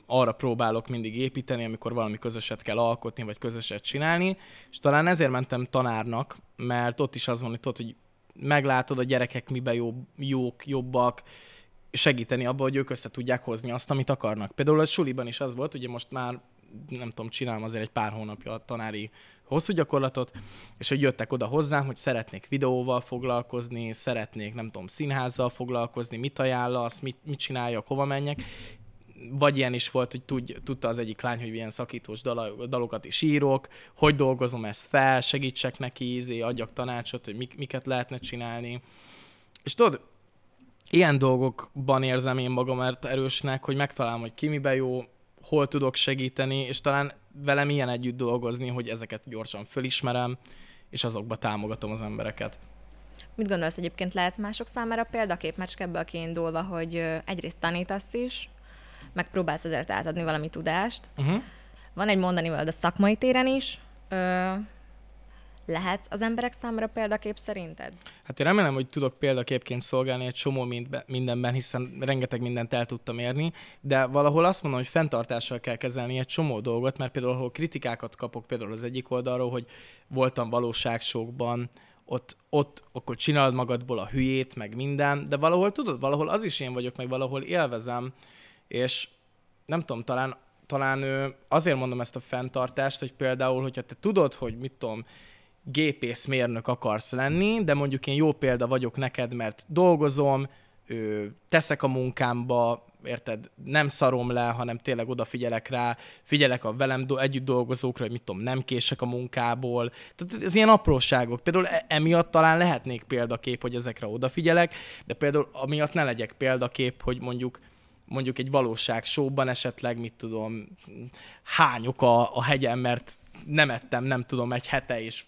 arra próbálok mindig építeni, amikor valami közöset kell alkotni, vagy közöset csinálni, és talán ezért mentem tanárnak, mert ott is az van, hogy ott, hogy meglátod a gyerekek miben jó, jók, jobbak, segíteni abban, hogy ők össze tudják hozni azt, amit akarnak. Például a suliban is az volt, ugye most már nem tudom, csinálom azért egy pár hónapja a tanári hosszú gyakorlatot, és hogy jöttek oda hozzám, hogy szeretnék videóval foglalkozni, szeretnék, nem tudom, színházzal foglalkozni, mit ajánlasz, mit, mit csináljak, hova menjek, vagy ilyen is volt, hogy tud, tudta az egyik lány, hogy ilyen szakítós dalokat is írok, hogy dolgozom ezt fel, segítsek neki, ízé, adjak tanácsot, hogy mik, miket lehetne csinálni. És tudod, ilyen dolgokban érzem én magam, mert erősnek, hogy megtalálom, hogy ki mibe jó, hol tudok segíteni, és talán velem ilyen együtt dolgozni, hogy ezeket gyorsan fölismerem, és azokba támogatom az embereket. Mit gondolsz egyébként, lehet mások számára példakép mecskebbe kiindulva, hogy egyrészt tanítasz is, megpróbálsz azért átadni valami tudást. Uh-huh. Van egy mondani veled a szakmai téren is. Ö, lehetsz az emberek számára példakép szerinted? Hát én remélem, hogy tudok példaképként szolgálni egy csomó mindenben, hiszen rengeteg mindent el tudtam érni, de valahol azt mondom, hogy fenntartással kell kezelni egy csomó dolgot, mert például, ahol kritikákat kapok például az egyik oldalról, hogy voltam valóságsokban, ott, ott akkor csinálod magadból a hülyét, meg minden, de valahol tudod, valahol az is én vagyok, meg valahol élvezem, és nem tudom, talán, talán azért mondom ezt a fenntartást, hogy például, hogyha te tudod, hogy mit tudom, gépészmérnök akarsz lenni, de mondjuk én jó példa vagyok neked, mert dolgozom, teszek a munkámba, érted, nem szarom le, hanem tényleg odafigyelek rá, figyelek a velem do- együtt dolgozókra, hogy mit tudom, nem kések a munkából. Tehát ez ilyen apróságok. Például e, emiatt talán lehetnék példakép, hogy ezekre odafigyelek, de például amiatt ne legyek példakép, hogy mondjuk mondjuk egy valóság showban esetleg, mit tudom, hányok a, a hegyen, mert nem ettem, nem tudom, egy hete, és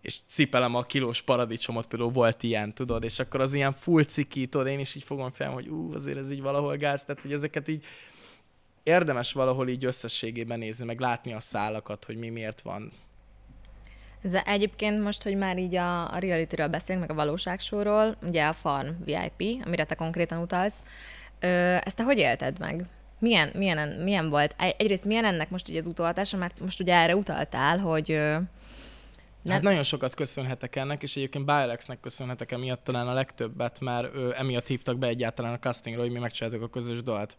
és cipelem a kilós paradicsomot, például volt ilyen, tudod, és akkor az ilyen full ciki, tudod, én is így fogom fel, hogy ú, azért ez így valahol gáz, tehát hogy ezeket így érdemes valahol így összességében nézni, meg látni a szálakat, hogy mi miért van. Ez egyébként most, hogy már így a, a reality-ről beszélünk, meg a valóságsóról, ugye a Farm VIP, amire te konkrétan utalsz, ezt te hogy élted meg? Milyen, milyen, milyen volt? Egyrészt milyen ennek most így az utaltása, mert most ugye erre utaltál, hogy hát nem. Hát nagyon sokat köszönhetek ennek, és egyébként Bilexnek köszönhetek emiatt talán a legtöbbet, mert ö, emiatt hívtak be egyáltalán a castingra, hogy mi megcsináltuk a közös dalt.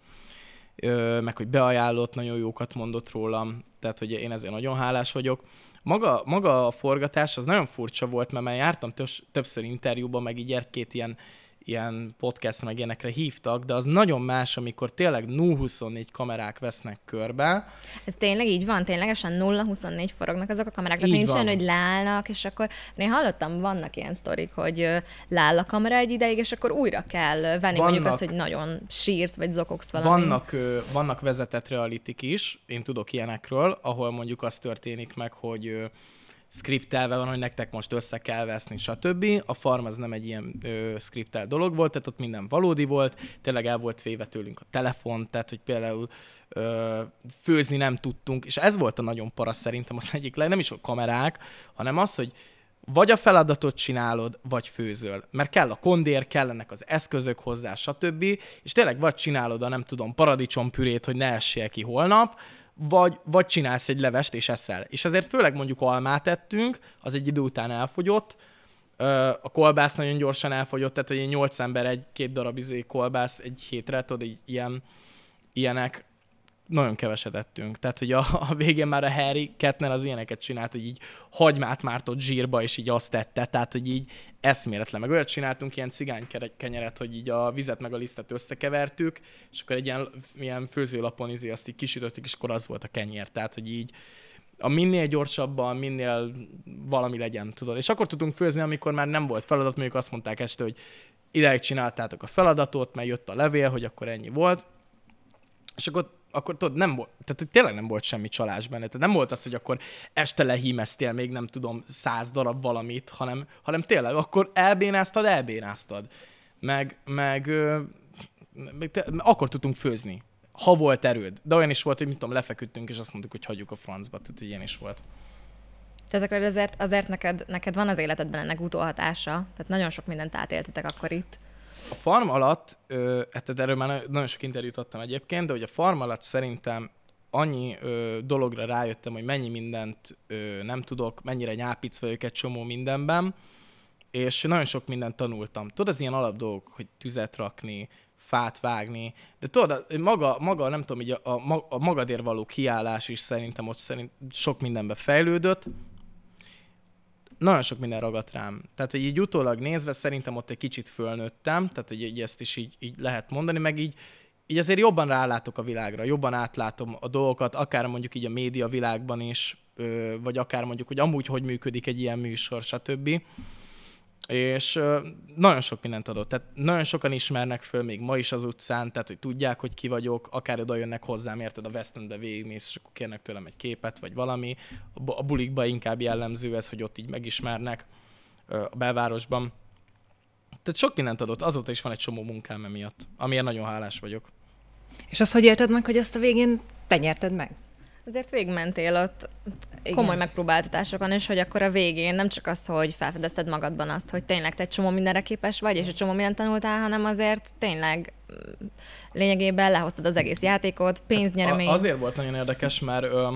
Ö, meg hogy beajánlott, nagyon jókat mondott rólam, tehát hogy én ezért nagyon hálás vagyok. Maga, maga a forgatás az nagyon furcsa volt, mert már jártam többször interjúban, meg így járt két ilyen ilyen podcast meg ilyenekre hívtak, de az nagyon más, amikor tényleg 0-24 kamerák vesznek körbe. Ez tényleg így van, ténylegesen 0-24 forognak azok a kamerák, tehát nincs olyan, hogy leállnak, és akkor én hallottam, vannak ilyen sztorik, hogy leáll a kamera egy ideig, és akkor újra kell venni vannak, mondjuk azt, hogy nagyon sírsz, vagy zokogsz valami. Vannak, vannak vezetett realitik is, én tudok ilyenekről, ahol mondjuk az történik meg, hogy skriptelve van, hogy nektek most össze kell veszni, stb. A farm az nem egy ilyen ö, skriptel dolog volt, tehát ott minden valódi volt, tényleg el volt véve tőlünk a telefon, tehát hogy például ö, főzni nem tudtunk, és ez volt a nagyon para szerintem az egyik, nem is a kamerák, hanem az, hogy vagy a feladatot csinálod, vagy főzöl. Mert kell a kondér, kellenek az eszközök hozzá, stb. És tényleg vagy csinálod a nem tudom paradicsompürét, hogy ne essél ki holnap, vagy, vagy csinálsz egy levest és eszel. És azért főleg mondjuk almát ettünk, az egy idő után elfogyott, a kolbász nagyon gyorsan elfogyott, tehát hogy 8 ember egy-két darab izé kolbász egy hétre, tudod, így ilyen, ilyenek nagyon keveset ettünk. Tehát, hogy a, a végén már a Harry Kettner az ilyeneket csinált, hogy így hagymát mártott zsírba, és így azt tette, tehát, hogy így eszméletlen. Meg olyat csináltunk, ilyen kenyeret, hogy így a vizet meg a lisztet összekevertük, és akkor egy ilyen, ilyen főzőlapon izé, azt így kisütöttük, és akkor az volt a kenyér. Tehát, hogy így a minél gyorsabban, minél valami legyen, tudod. És akkor tudtunk főzni, amikor már nem volt feladat, mondjuk azt mondták este, hogy ideig csináltátok a feladatot, mert jött a levél, hogy akkor ennyi volt, és akkor akkor tudod, nem volt, tehát tényleg nem volt semmi csalás benne. Tehát nem volt az, hogy akkor este lehímeztél még nem tudom száz darab valamit, hanem, hanem tényleg akkor elbénáztad, elbénáztad. Meg, meg, meg te, akkor tudtunk főzni, ha volt erőd. De olyan is volt, hogy mit tudom, lefeküdtünk, és azt mondtuk, hogy hagyjuk a francba. Tehát ilyen is volt. Tehát akkor azért, azért neked, neked van az életedben ennek utóhatása, tehát nagyon sok mindent átéltetek akkor itt a farm alatt, hát erről már nagyon sok interjút adtam egyébként, de hogy a farm alatt szerintem annyi ö, dologra rájöttem, hogy mennyi mindent ö, nem tudok, mennyire nyápic vagyok egy csomó mindenben, és nagyon sok mindent tanultam. Tudod, az ilyen alap dolgok, hogy tüzet rakni, fát vágni, de tudod, maga, maga nem tudom, így a, a, a magadér való kiállás is szerintem ott szerint sok mindenbe fejlődött, nagyon sok minden ragadt rám. Tehát, hogy így utólag nézve szerintem ott egy kicsit fölnőttem, tehát hogy így ezt is így, így lehet mondani, meg így, így azért jobban rálátok a világra, jobban átlátom a dolgokat, akár mondjuk így a média világban is, vagy akár mondjuk, hogy amúgy hogy működik egy ilyen műsor, stb és nagyon sok mindent adott. Tehát nagyon sokan ismernek föl még ma is az utcán, tehát hogy tudják, hogy ki vagyok, akár oda jönnek hozzám, érted, a West Endbe végigmész, és akkor kérnek tőlem egy képet, vagy valami. A bulikba inkább jellemző ez, hogy ott így megismernek a belvárosban. Tehát sok mindent adott, azóta is van egy csomó munkám emiatt, amiért nagyon hálás vagyok. És azt hogy élted meg, hogy ezt a végén te nyerted meg? Azért végmentél ott Igen. komoly megpróbáltatásokon, és hogy akkor a végén nem csak az, hogy felfedezted magadban azt, hogy tényleg te egy csomó mindenre képes vagy, és egy csomó mindent tanultál, hanem azért tényleg mm, lényegében lehoztad az egész játékot, hát pénznyeremény. Hát azért volt nagyon érdekes, mert ö,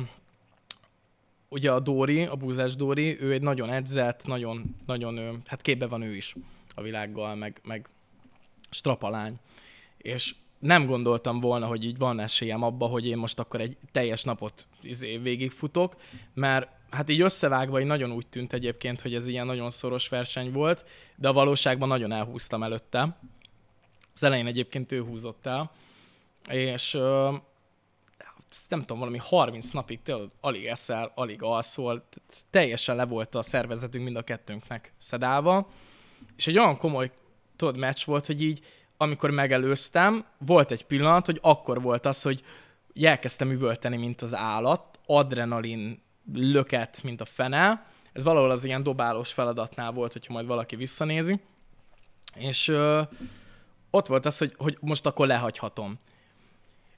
ugye a Dóri, a búzás Dóri, ő egy nagyon edzett, nagyon, nagyon, ö, hát képbe van ő is a világgal, meg, meg strapalány. És nem gondoltam volna, hogy így van esélyem abba, hogy én most akkor egy teljes napot izé végigfutok, mert hát így összevágva így nagyon úgy tűnt egyébként, hogy ez ilyen nagyon szoros verseny volt, de a valóságban nagyon elhúztam előtte. Az elején egyébként ő húzott el, és ö, nem tudom, valami 30 napig tényleg alig eszel, alig alszol, teljesen le volt a szervezetünk mind a kettőnknek szedálva, és egy olyan komoly tudod, meccs volt, hogy így amikor megelőztem, volt egy pillanat, hogy akkor volt az, hogy elkezdtem üvölteni, mint az állat, adrenalin löket, mint a fene. Ez valahol az ilyen dobálós feladatnál volt, hogyha majd valaki visszanézi. És ö, ott volt az, hogy, hogy most akkor lehagyhatom.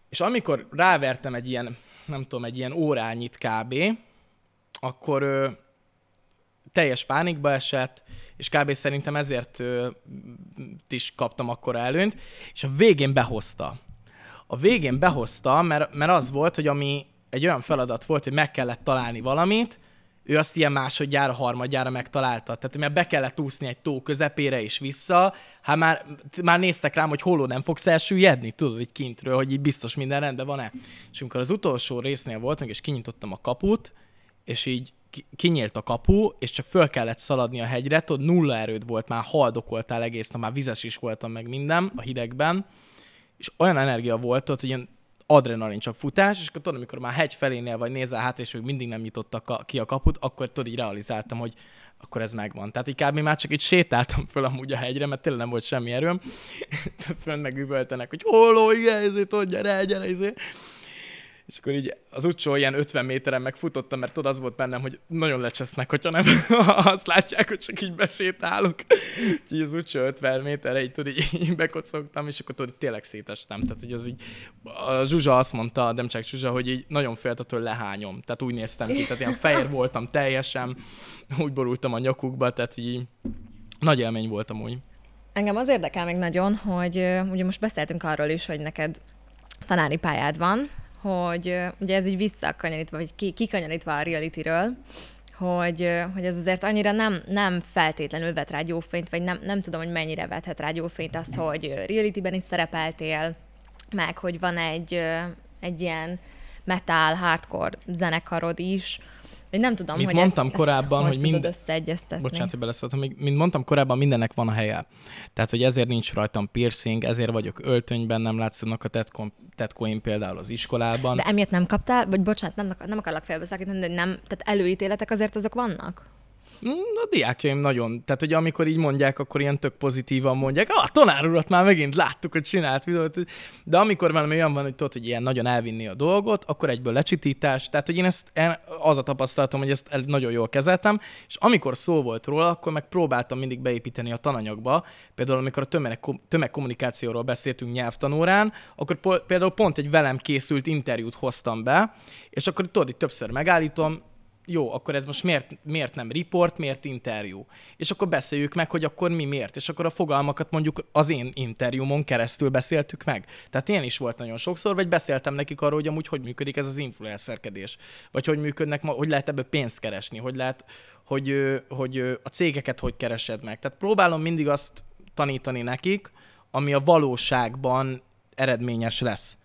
És amikor rávertem egy ilyen, nem tudom, egy ilyen órányit kb., akkor ö, teljes pánikba esett, és kb. szerintem ezért ö, is kaptam akkor előnyt, és a végén behozta. A végén behozta, mert, mert az volt, hogy ami egy olyan feladat volt, hogy meg kellett találni valamit, ő azt ilyen másodjára, harmadjára megtalálta. Tehát mert be kellett úszni egy tó közepére és vissza, hát már, már néztek rám, hogy holó nem fogsz elsüllyedni, tudod, itt kintről, hogy így biztos minden rendben van-e. És amikor az utolsó résznél voltunk, és kinyitottam a kaput, és így kinyílt a kapu, és csak föl kellett szaladni a hegyre, tudod, nulla erőd volt, már haldokoltál egész nap, már vizes is voltam meg minden a hidegben, és olyan energia volt, ott, hogy ilyen adrenalin csak futás, és akkor tudod, amikor már hegy felénél vagy nézel hát, és még mindig nem nyitottak ki a kaput, akkor tudod, így realizáltam, hogy akkor ez megvan. Tehát inkább mi már csak így sétáltam föl amúgy a hegyre, mert tényleg nem volt semmi erőm. Fönn meg üvöltenek, hogy holó, igen, ezért, gyere, gyere, ezért. És akkor így az utcsó ilyen 50 méteren megfutottam, mert tudod, az volt bennem, hogy nagyon lecsesznek, hogyha nem azt látják, hogy csak így besétálok. Úgyhogy az utcsó 50 méterre így, tudod, így bekocogtam, és akkor tudod, tényleg szétestem. Tehát, hogy az így, a Zsuzsa azt mondta, a Demcsák Zsuzsa, hogy így nagyon félt attól lehányom. Tehát úgy néztem ki, tehát ilyen fehér voltam teljesen, úgy borultam a nyakukba, tehát így nagy élmény voltam úgy. Engem az érdekel még nagyon, hogy ugye most beszéltünk arról is, hogy neked tanári pályád van, hogy ugye ez így visszakanyarítva, vagy kikanyarítva a realityről, hogy, hogy ez azért annyira nem, nem feltétlenül vet rá gyófényt, vagy nem, nem tudom, hogy mennyire vethet rá gyófényt az, hogy realityben is szerepeltél, meg hogy van egy, egy ilyen metal, hardcore zenekarod is, vagy nem tudom, mint hogy mondtam ezt, korábban, ezt hogy, hogy minden... összeegyeztetni. Bocsánat, hogy beleszóltam. Még, mint mondtam korábban, mindennek van a helye. Tehát, hogy ezért nincs rajtam piercing, ezért vagyok öltönyben, nem látszanak a tetkó, tetkóim például az iskolában. De emiatt nem kaptál, vagy bocsánat, nem, nem akarlak félbeszakítani, de nem, tehát előítéletek azért azok vannak? Mm, a diákjaim nagyon, tehát hogy amikor így mondják, akkor ilyen tök pozitívan mondják, ah, a tanár urat már megint láttuk, hogy csinált videót, de amikor valami olyan van, hogy tudod, hogy ilyen nagyon elvinni a dolgot, akkor egyből lecsitítás, tehát hogy én ezt én az a tapasztalatom, hogy ezt nagyon jól kezeltem, és amikor szó volt róla, akkor meg próbáltam mindig beépíteni a tananyagba, például amikor a tömeg, tömegkommunikációról beszéltünk nyelvtanórán, akkor például pont egy velem készült interjút hoztam be, és akkor tudod, itt többször megállítom, jó, akkor ez most miért, miért nem report, miért interjú? És akkor beszéljük meg, hogy akkor mi miért, és akkor a fogalmakat mondjuk az én interjúmon keresztül beszéltük meg. Tehát ilyen is volt nagyon sokszor, vagy beszéltem nekik arról, hogy amúgy hogy működik ez az influencerkedés, vagy hogy működnek, hogy lehet ebből pénzt keresni, hogy lehet, hogy, hogy a cégeket hogy keresed meg. Tehát próbálom mindig azt tanítani nekik, ami a valóságban eredményes lesz.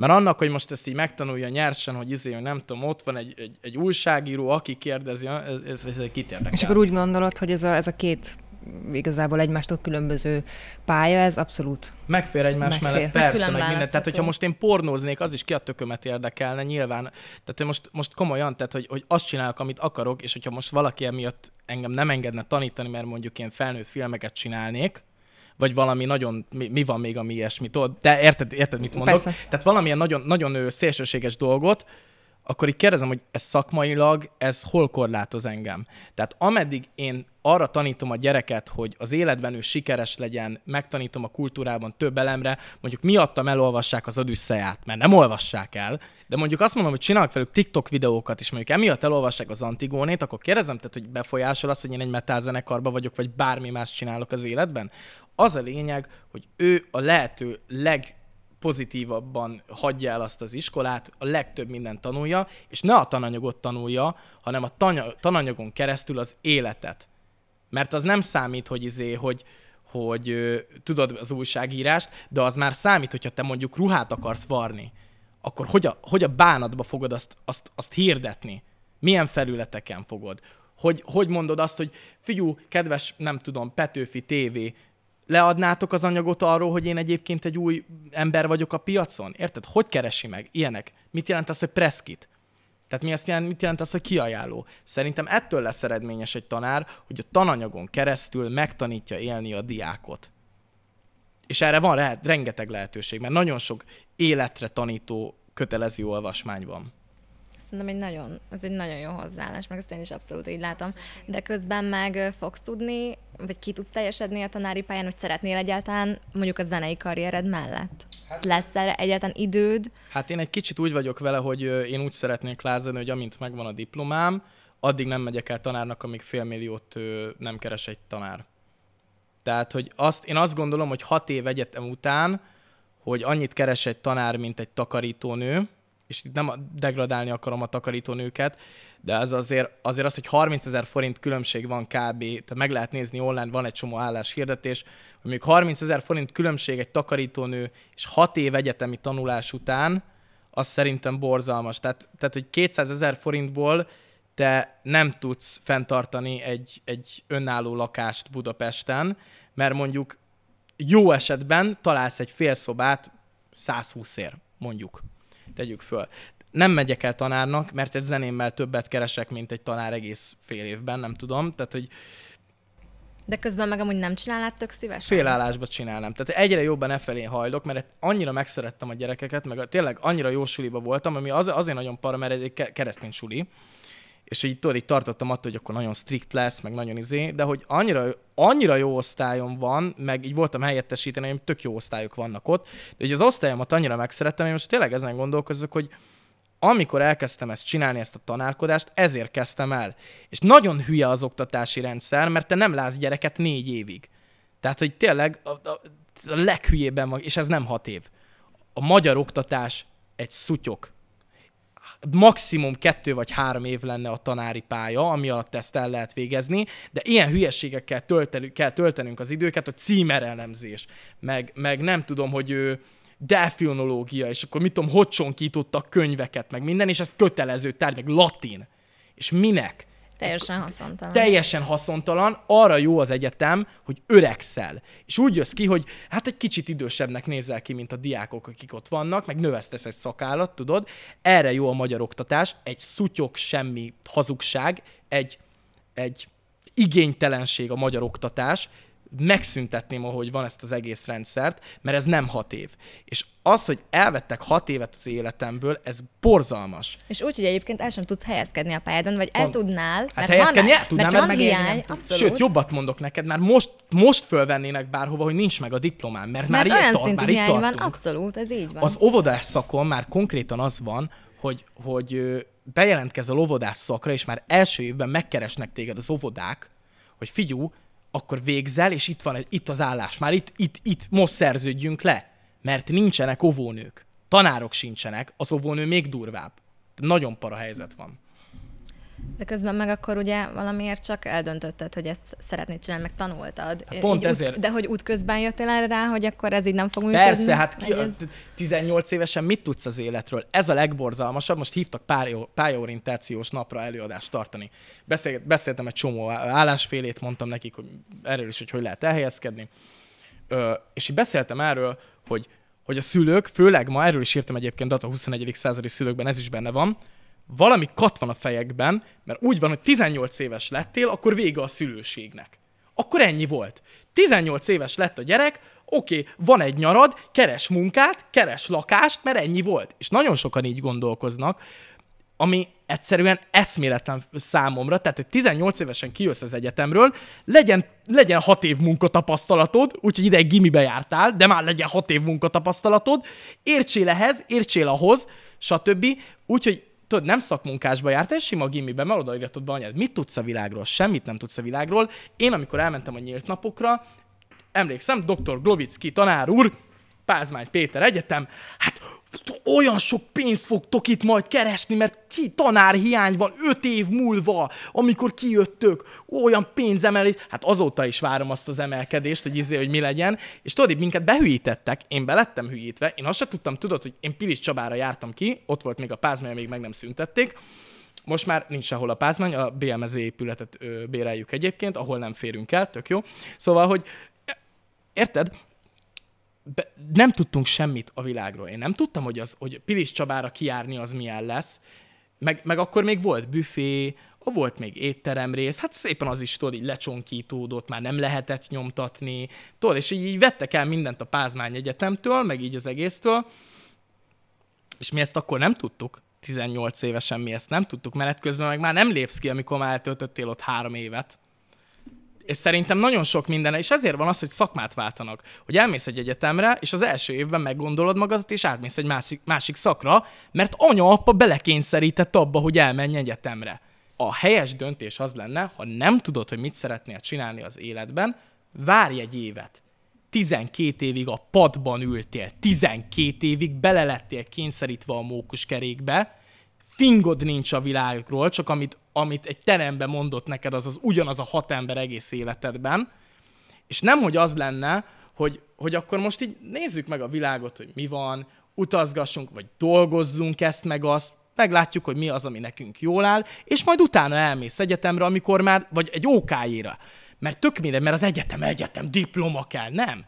Mert annak, hogy most ezt így megtanulja nyersen, hogy izé, hogy nem tudom, ott van egy, egy, egy újságíró, aki kérdezi, ez, ez, ez kitérnek. érdekel. És akkor úgy gondolod, hogy ez a, ez a két igazából egymástól különböző pálya, ez abszolút. Megfér egymás megfér. mellett, persze, meg, meg minden. Tehát, hogyha most én pornóznék, az is ki a tökömet érdekelne nyilván. Tehát most, most komolyan, tehát, hogy, hogy azt csinálok, amit akarok, és hogyha most valaki emiatt engem nem engedne tanítani, mert mondjuk én felnőtt filmeket csinálnék, vagy valami nagyon, mi, mi van még, ami ilyesmi, de érted, érted mit mondok? Persze. Tehát valamilyen nagyon, nagyon szélsőséges dolgot, akkor így kérdezem, hogy ez szakmailag, ez hol korlátoz engem? Tehát ameddig én arra tanítom a gyereket, hogy az életben ő sikeres legyen, megtanítom a kultúrában több elemre, mondjuk miattam elolvassák az Odüsszeját, mert nem olvassák el, de mondjuk azt mondom, hogy csinálok velük TikTok videókat, és mondjuk emiatt elolvassák az Antigónét, akkor kérdezem, tehát, hogy befolyásol az, hogy én egy metal zenekarba vagyok, vagy bármi más csinálok az életben? Az a lényeg, hogy ő a lehető leg pozitívabban hagyja el azt az iskolát, a legtöbb mindent tanulja, és ne a tananyagot tanulja, hanem a tanya- tananyagon keresztül az életet. Mert az nem számít, hogy izé, hogy, hogy ö, tudod az újságírást, de az már számít, hogyha te mondjuk ruhát akarsz varni, akkor hogy a, hogy a bánatba fogod azt, azt, azt hirdetni? Milyen felületeken fogod? Hogy, hogy mondod azt, hogy figyú, kedves, nem tudom, Petőfi TV leadnátok az anyagot arról, hogy én egyébként egy új ember vagyok a piacon? Érted? Hogy keresi meg ilyenek? Mit jelent az, hogy preszkit? Tehát mi azt jelent, mit jelent az, hogy kiajánló? Szerintem ettől lesz eredményes egy tanár, hogy a tananyagon keresztül megtanítja élni a diákot. És erre van re- rengeteg lehetőség, mert nagyon sok életre tanító kötelező olvasmány van szerintem egy nagyon, az egy nagyon jó hozzáállás, meg ezt én is abszolút így látom. De közben meg fogsz tudni, vagy ki tudsz teljesedni a tanári pályán, hogy szeretnél egyáltalán mondjuk a zenei karriered mellett? Hát- Lesz erre egyáltalán időd? Hát én egy kicsit úgy vagyok vele, hogy én úgy szeretnék lázadni, hogy amint megvan a diplomám, addig nem megyek el tanárnak, amíg félmilliót nem keres egy tanár. Tehát, hogy azt, én azt gondolom, hogy hat év egyetem után, hogy annyit keres egy tanár, mint egy takarítónő, és itt nem degradálni akarom a takarítónőket, de az azért, azért az, hogy 30 ezer forint különbség van kb. Tehát meg lehet nézni online, van egy csomó álláshirdetés, hogy mondjuk 30 ezer forint különbség egy takarítónő és 6 év egyetemi tanulás után, az szerintem borzalmas. Tehát, tehát hogy 200 ezer forintból te nem tudsz fenntartani egy, egy önálló lakást Budapesten, mert mondjuk jó esetben találsz egy félszobát 120 ér, mondjuk tegyük föl. Nem megyek el tanárnak, mert egy zenémmel többet keresek, mint egy tanár egész fél évben, nem tudom. Tehát, hogy de közben meg amúgy nem csinálnád tök szívesen? Félállásba csinálnám. Tehát egyre jobban e felé hajlok, mert annyira megszerettem a gyerekeket, meg tényleg annyira jó suliba voltam, ami az, azért nagyon para, mert ez egy keresztény suli, és így tudod, így tartottam attól, hogy akkor nagyon strikt lesz, meg nagyon izé, de hogy annyira, annyira jó osztályom van, meg így voltam helyettesíteni, hogy tök jó osztályok vannak ott, de hogy az osztályomat annyira megszerettem, én most tényleg ezen gondolkozok, hogy amikor elkezdtem ezt csinálni, ezt a tanárkodást, ezért kezdtem el. És nagyon hülye az oktatási rendszer, mert te nem látsz gyereket négy évig. Tehát, hogy tényleg a, a, a leghülyében van, és ez nem hat év. A magyar oktatás egy szutyok maximum kettő vagy három év lenne a tanári pálya, ami alatt ezt el lehet végezni, de ilyen hülyeségekkel töltelünk, kell töltenünk az időket, a címerelemzés, meg, meg nem tudom, hogy ő, delfinológia, és akkor mit tudom, hogy könyveket, meg minden, és ez kötelező tárgy, meg latin. És minek? Teljesen haszontalan. Teljesen haszontalan, arra jó az egyetem, hogy öregszel. És úgy jössz ki, hogy hát egy kicsit idősebbnek nézel ki, mint a diákok, akik ott vannak, meg növesztesz egy szakállat, tudod. Erre jó a magyar oktatás, egy szutyok semmi hazugság, egy, egy igénytelenség a magyar oktatás, megszüntetném, ahogy van ezt az egész rendszert, mert ez nem hat év. És az, hogy elvettek hat évet az életemből, ez borzalmas. És úgy, hogy egyébként el sem tudsz helyezkedni a pályádon, vagy el Pont. tudnál. Hát mert helyezkedni el tudnám, mert, mert hiány, Sőt, jobbat mondok neked, már most, most fölvennének bárhova, hogy nincs meg a diplomám, mert, mert már olyan szintű már itt van, abszolút, ez így van. Az óvodás szakon már konkrétan az van, hogy, hogy bejelentkezel óvodás szakra, és már első évben megkeresnek téged az óvodák, hogy figyú, akkor végzel, és itt van egy, itt az állás, már itt, itt, itt most szerződjünk le, mert nincsenek óvónők. Tanárok sincsenek, az óvónő még durvább. Nagyon para helyzet van. De közben meg akkor ugye valamiért csak eldöntötted, hogy ezt szeretnéd csinálni, meg tanultad. Hát pont így ezért. Út, de hogy útközben jöttél erre rá, hogy akkor ez így nem fog működni? Persze, hát ki, ez... 18 évesen mit tudsz az életről? Ez a legborzalmasabb. Most hívtak pályorientációs napra előadást tartani. Beszélt, beszéltem egy csomó állásfélét, mondtam nekik, hogy erről is, hogy hogy lehet elhelyezkedni. Ö, és így beszéltem erről, hogy hogy a szülők, főleg ma erről is írtam egyébként, data 21. századi szülőkben ez is benne van, valami kat van a fejekben, mert úgy van, hogy 18 éves lettél, akkor vége a szülőségnek. Akkor ennyi volt. 18 éves lett a gyerek, oké, okay, van egy nyarad, keres munkát, keres lakást, mert ennyi volt. És nagyon sokan így gondolkoznak, ami egyszerűen eszméletlen számomra, tehát hogy 18 évesen kijössz az egyetemről, legyen, legyen 6 év munkatapasztalatod, úgyhogy ide gimibe jártál, de már legyen 6 év munkatapasztalatod, értsél ehhez, értsél ahhoz, stb. Úgyhogy tudod, nem szakmunkásba járt, és sima gimiben, mert odaíratott be anyád, mit tudsz a világról? Semmit nem tudsz a világról. Én, amikor elmentem a nyílt napokra, emlékszem, dr. Glovicki tanár úr, Pázmány Péter Egyetem, hát olyan sok pénzt fogtok itt majd keresni, mert ki tanár hiány van öt év múlva, amikor kijöttök, olyan pénzemelés, hát azóta is várom azt az emelkedést, hogy izé, hogy mi legyen, és tudod, minket behűítettek, én belettem hűítve, én azt se tudtam, tudod, hogy én Pilis Csabára jártam ki, ott volt még a pázmány, még meg nem szüntették, most már nincs sehol a pázmány, a BMZ épületet ö, béreljük egyébként, ahol nem férünk el, tök jó. Szóval, hogy e, érted? be, nem tudtunk semmit a világról. Én nem tudtam, hogy, az, hogy Pilis Csabára kiárni az milyen lesz, meg, meg akkor még volt büfé, volt még étterem rész, hát szépen az is, tudod, így lecsonkítódott, már nem lehetett nyomtatni, tudod, és így, így vettek el mindent a Pázmány Egyetemtől, meg így az egésztől, és mi ezt akkor nem tudtuk. 18 évesen mi ezt nem tudtuk, menet hát közben meg már nem lépsz ki, amikor már eltöltöttél ott három évet és szerintem nagyon sok minden, és ezért van az, hogy szakmát váltanak. Hogy elmész egy egyetemre, és az első évben meggondolod magadat, és átmész egy másik, másik szakra, mert anya-apa belekényszerített abba, hogy elmenj egyetemre. A helyes döntés az lenne, ha nem tudod, hogy mit szeretnél csinálni az életben, várj egy évet. 12 évig a padban ültél, 12 évig belelettél kényszerítve a mókuskerékbe, fingod nincs a világról, csak amit, amit egy teremben mondott neked, az az ugyanaz a hat ember egész életedben, és nem, hogy az lenne, hogy, hogy akkor most így nézzük meg a világot, hogy mi van, utazgassunk, vagy dolgozzunk ezt meg azt, meglátjuk, hogy mi az, ami nekünk jól áll, és majd utána elmész egyetemre, amikor már, vagy egy ok mert tök minden, mert az egyetem, egyetem, diploma kell, nem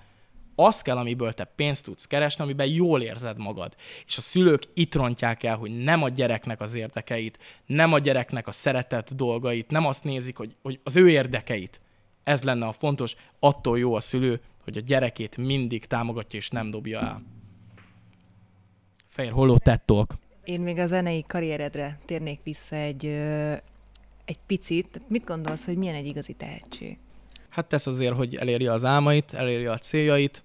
az kell, amiből te pénzt tudsz keresni, amiben jól érzed magad. És a szülők itt rontják el, hogy nem a gyereknek az érdekeit, nem a gyereknek a szeretett dolgait, nem azt nézik, hogy, hogy az ő érdekeit. Ez lenne a fontos, attól jó a szülő, hogy a gyerekét mindig támogatja és nem dobja el. Fehér holó tettok. Én még a zenei karrieredre térnék vissza egy, egy picit. Mit gondolsz, hogy milyen egy igazi tehetség? Hát tesz azért, hogy elérje az álmait, elérje a céljait,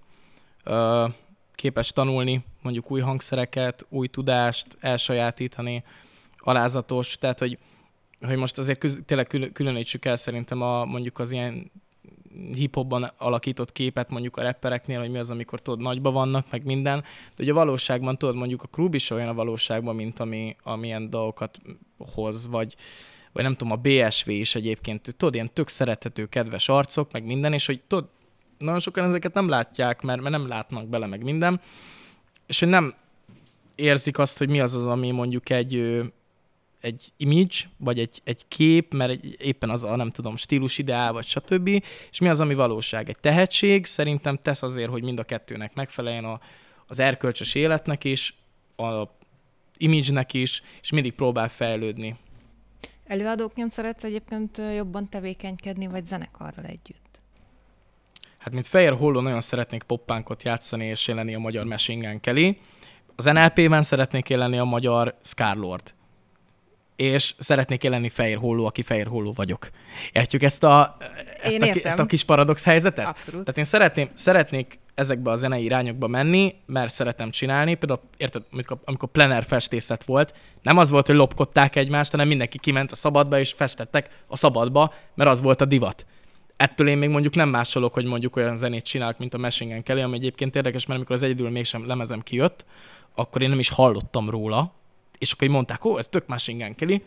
képes tanulni mondjuk új hangszereket, új tudást elsajátítani, alázatos, tehát hogy, hogy most azért küz, tényleg külön, különítsük el szerintem a, mondjuk az ilyen hiphopban alakított képet mondjuk a rappereknél, hogy mi az, amikor tudod, nagyba vannak, meg minden. De ugye a valóságban tudod, mondjuk a klub is olyan a valóságban, mint ami, amilyen dolgokat hoz, vagy, vagy nem tudom, a BSV is egyébként, tudod, ilyen tök szerethető, kedves arcok, meg minden, és hogy tudod, nagyon sokan ezeket nem látják, mert, mert nem látnak bele meg minden, és hogy nem érzik azt, hogy mi az az, ami mondjuk egy, egy image, vagy egy, egy kép, mert egy, éppen az a, nem tudom, stílus ideál, vagy stb. És mi az, ami valóság? Egy tehetség szerintem tesz azért, hogy mind a kettőnek megfeleljen a, az erkölcsös életnek is, a image-nek is, és mindig próbál fejlődni. Előadóként szeretsz egyébként jobban tevékenykedni, vagy zenekarral együtt? hát mint Fejér Holló nagyon szeretnék poppánkot játszani és jelenni a magyar mesingen Kelly. Az NLP-ben szeretnék jelenni a magyar Scarlord. És szeretnék jelenni Fehér Holló, aki Fehér Holló vagyok. Értjük ezt a, ezt, a, ezt a kis paradox helyzetet? Abszolút. Tehát én szeretném, szeretnék ezekbe a zenei irányokba menni, mert szeretem csinálni. Például, érted, amikor, amikor plener festészet volt, nem az volt, hogy lopkodták egymást, hanem mindenki kiment a szabadba, és festettek a szabadba, mert az volt a divat ettől én még mondjuk nem másolok, hogy mondjuk olyan zenét csinálok, mint a Machine Kelly, ami egyébként érdekes, mert amikor az egyedül mégsem lemezem kijött, akkor én nem is hallottam róla, és akkor így mondták, ó, ez tök Machine Kelly,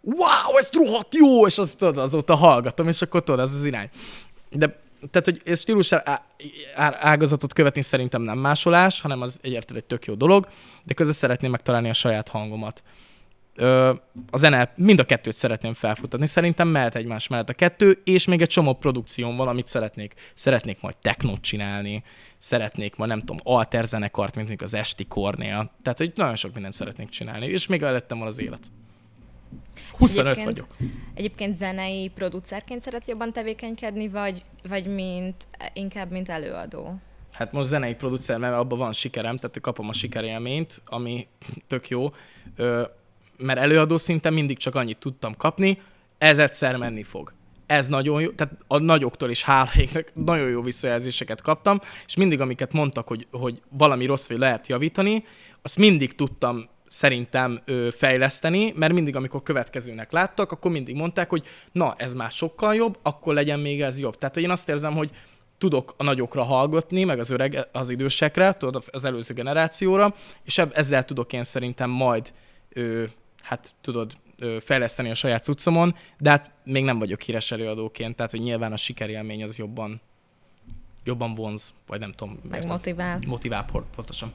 wow, ez rohadt jó, és azt tudod, azóta hallgatom, és akkor tudod, az az irány. De tehát, hogy ez stílus ágazatot követni szerintem nem másolás, hanem az egyértelmű egy tök jó dolog, de közben szeretném megtalálni a saját hangomat ö, az NL, mind a kettőt szeretném felfutatni. Szerintem mehet egymás mellett a kettő, és még egy csomó produkcióm van, amit szeretnék. Szeretnék majd technót csinálni, szeretnék ma nem tudom, alter zenekart, mint mondjuk az Esti Kornél. Tehát, hogy nagyon sok mindent szeretnék csinálni, és még előttem van az élet. 25 egyébként, vagyok. Egyébként zenei producerként szeretsz jobban tevékenykedni, vagy, vagy mint, inkább mint előadó? Hát most zenei producer, mert abban van sikerem, tehát kapom a sikerélményt, ami tök jó. Ö, mert előadó szinten mindig csak annyit tudtam kapni, ez egyszer menni fog. Ez nagyon jó, tehát a nagyoktól is hálaiknak nagyon jó visszajelzéseket kaptam, és mindig amiket mondtak, hogy, hogy valami rossz, vagy lehet javítani, azt mindig tudtam szerintem ö, fejleszteni, mert mindig, amikor következőnek láttak, akkor mindig mondták, hogy na, ez már sokkal jobb, akkor legyen még ez jobb. Tehát, hogy én azt érzem, hogy tudok a nagyokra hallgatni, meg az öreg, az idősekre, tudod, az előző generációra, és ezzel tudok én szerintem majd ö, hát tudod, fejleszteni a saját cuccomon, de hát még nem vagyok híres előadóként, tehát hogy nyilván a sikerélmény az jobban, jobban vonz, vagy nem tudom. Meg motivál. Motivál pontosan.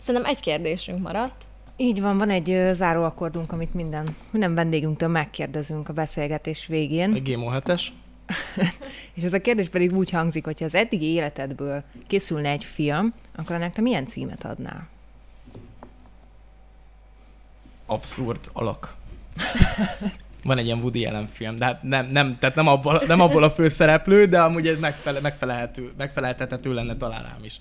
Szerintem egy kérdésünk maradt. Így van, van egy záróakkordunk, amit minden, minden vendégünktől megkérdezünk a beszélgetés végén. Egy GMO És ez a kérdés pedig úgy hangzik, hogyha az eddigi életedből készülne egy film, akkor ennek te milyen címet adnál? abszurd alak. Van egy ilyen Woody Allen film, de hát nem, nem, tehát nem abból, nem abból a főszereplő, de amúgy ez megfele, megfelelhető, megfeleltethető lenne talán rám is.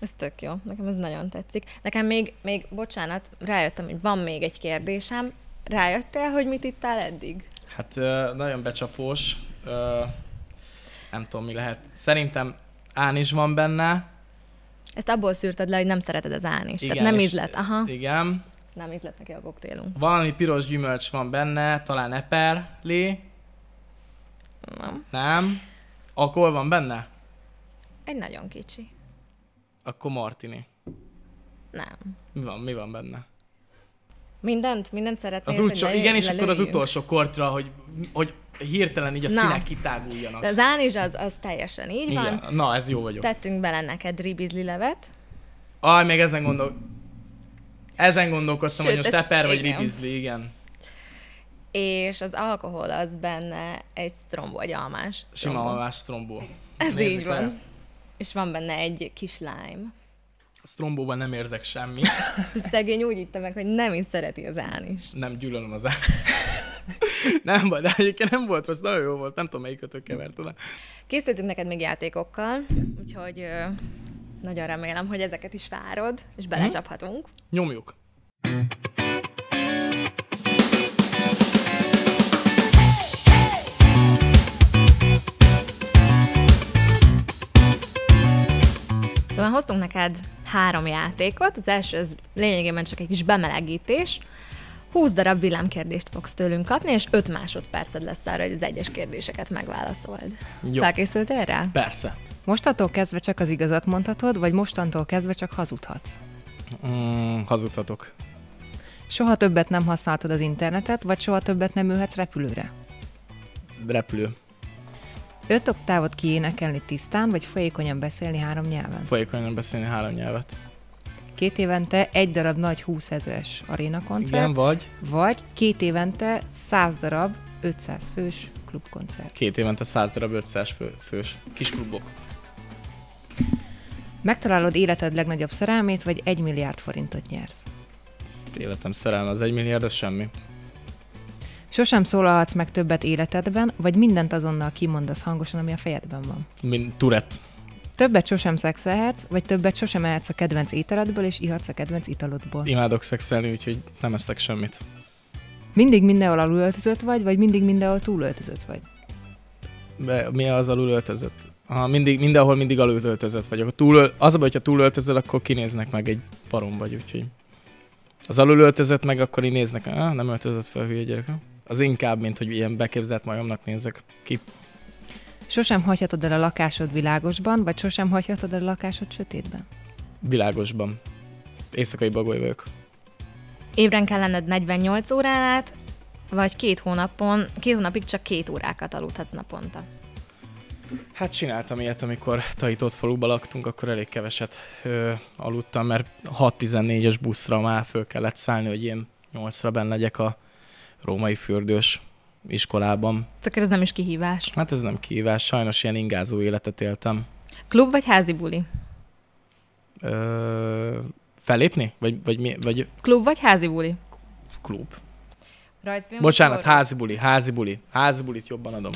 Ez tök jó, nekem ez nagyon tetszik. Nekem még, még bocsánat, rájöttem, hogy van még egy kérdésem. Rájöttél, hogy mit ittál eddig? Hát nagyon becsapós. Nem tudom, mi lehet. Szerintem án is van benne. Ezt abból szűrted le, hogy nem szereted az án is. Igen, tehát nem ízlet. Aha. Igen nem ízlet neki a koktélunk. Valami piros gyümölcs van benne, talán eperli? Nem. Nem? Akkor van benne? Egy nagyon kicsi. Akkor martini. Nem. Mi van, mi van benne? Mindent, mindent szeretnék. az úgy, hogy Igen, és akkor az utolsó kortra, hogy, hogy hirtelen így a Na. színek kitáguljanak. De az ánizs az, az teljesen így igen. van. Na, ez jó vagyok. Tettünk bele neked ribizli levet. Aj, még ezen gondolok. Ezen gondolkoztam, Sőt, hogy most teper vagy ribizli, igen. És az alkohol az benne egy strombó, egy almás strombó. Sima almás strombó. Ez Nézzük így van. Le. És van benne egy kis lime. A strombóban nem érzek semmi. Szegény úgy itta meg, hogy nem is szereti az is. Nem, gyűlölöm az álnist. nem baj, de egyébként nem volt rossz, nagyon jó volt, nem tudom, melyik ötök kevert oda. Készültünk neked még játékokkal, yes. úgyhogy nagyon remélem, hogy ezeket is várod, és mhm. belecsaphatunk. Mm-hmm. Nyomjuk! Szóval hoztunk neked három játékot, az első az lényegében csak egy kis bemelegítés, 20 darab villámkérdést fogsz tőlünk kapni, és 5 másodperced lesz arra, hogy az egyes kérdéseket megválaszold. Jó. Felkészültél rá? Persze. Mostantól kezdve csak az igazat mondhatod, vagy mostantól kezdve csak hazudhatsz? Mm, hazudhatok. Soha többet nem használhatod az internetet, vagy soha többet nem ülhetsz repülőre? Repülő. Öt oktávot kiénekelni tisztán, vagy folyékonyan beszélni három nyelven? Folyékonyan beszélni három nyelvet. Két évente egy darab nagy 20 ezeres koncert? Igen, vagy? Vagy két évente 100 darab 500 fős klubkoncert. Két évente 100 darab 500 fő, fős kis klubok. Megtalálod életed legnagyobb szerelmét, vagy egy milliárd forintot nyersz? Életem szerelme az egy milliárd, az semmi. Sosem szólalhatsz meg többet életedben, vagy mindent azonnal kimondasz hangosan, ami a fejedben van. Mint Turet. Többet sosem szexelhetsz, vagy többet sosem ehetsz a kedvenc ételedből, és ihatsz a kedvenc italodból. Imádok szexelni, úgyhogy nem eszek semmit. Mindig mindenhol alulöltözött vagy, vagy mindig mindenhol túlöltözött vagy? Be, mi az alulöltözött? Ha mindig, mindenhol mindig alulöltözött vagyok. Túl, az a baj, hogyha túlöltözöl, akkor kinéznek meg egy parom vagy, úgyhogy. Az alulöltözött meg, akkor így néznek, ah, nem öltözött fel hülye gyerek. Az inkább, mint hogy ilyen beképzelt majomnak nézek ki. Sosem hagyhatod el a lakásod világosban, vagy sosem hagyhatod el a lakásod sötétben? Világosban. Éjszakai bagoly vagyok. Ébren kell lenned 48 órán át, vagy két hónapon, két hónapig csak két órákat aludhatsz naponta. Hát csináltam ilyet, amikor Tahitott faluba laktunk, akkor elég keveset ö, aludtam, mert 6-14-es buszra már föl kellett szállni, hogy én 8-ra benne legyek a római fürdős iskolában. Tehát ez nem is kihívás. Hát ez nem kihívás, sajnos ilyen ingázó életet éltem. Klub vagy házi buli? Ö, felépni? Vagy, vagy, mi, vagy... Klub vagy házi buli? Klub. Rajzfilm Bocsánat, horror? házi buli, házi buli. Házi bulit jobban adom.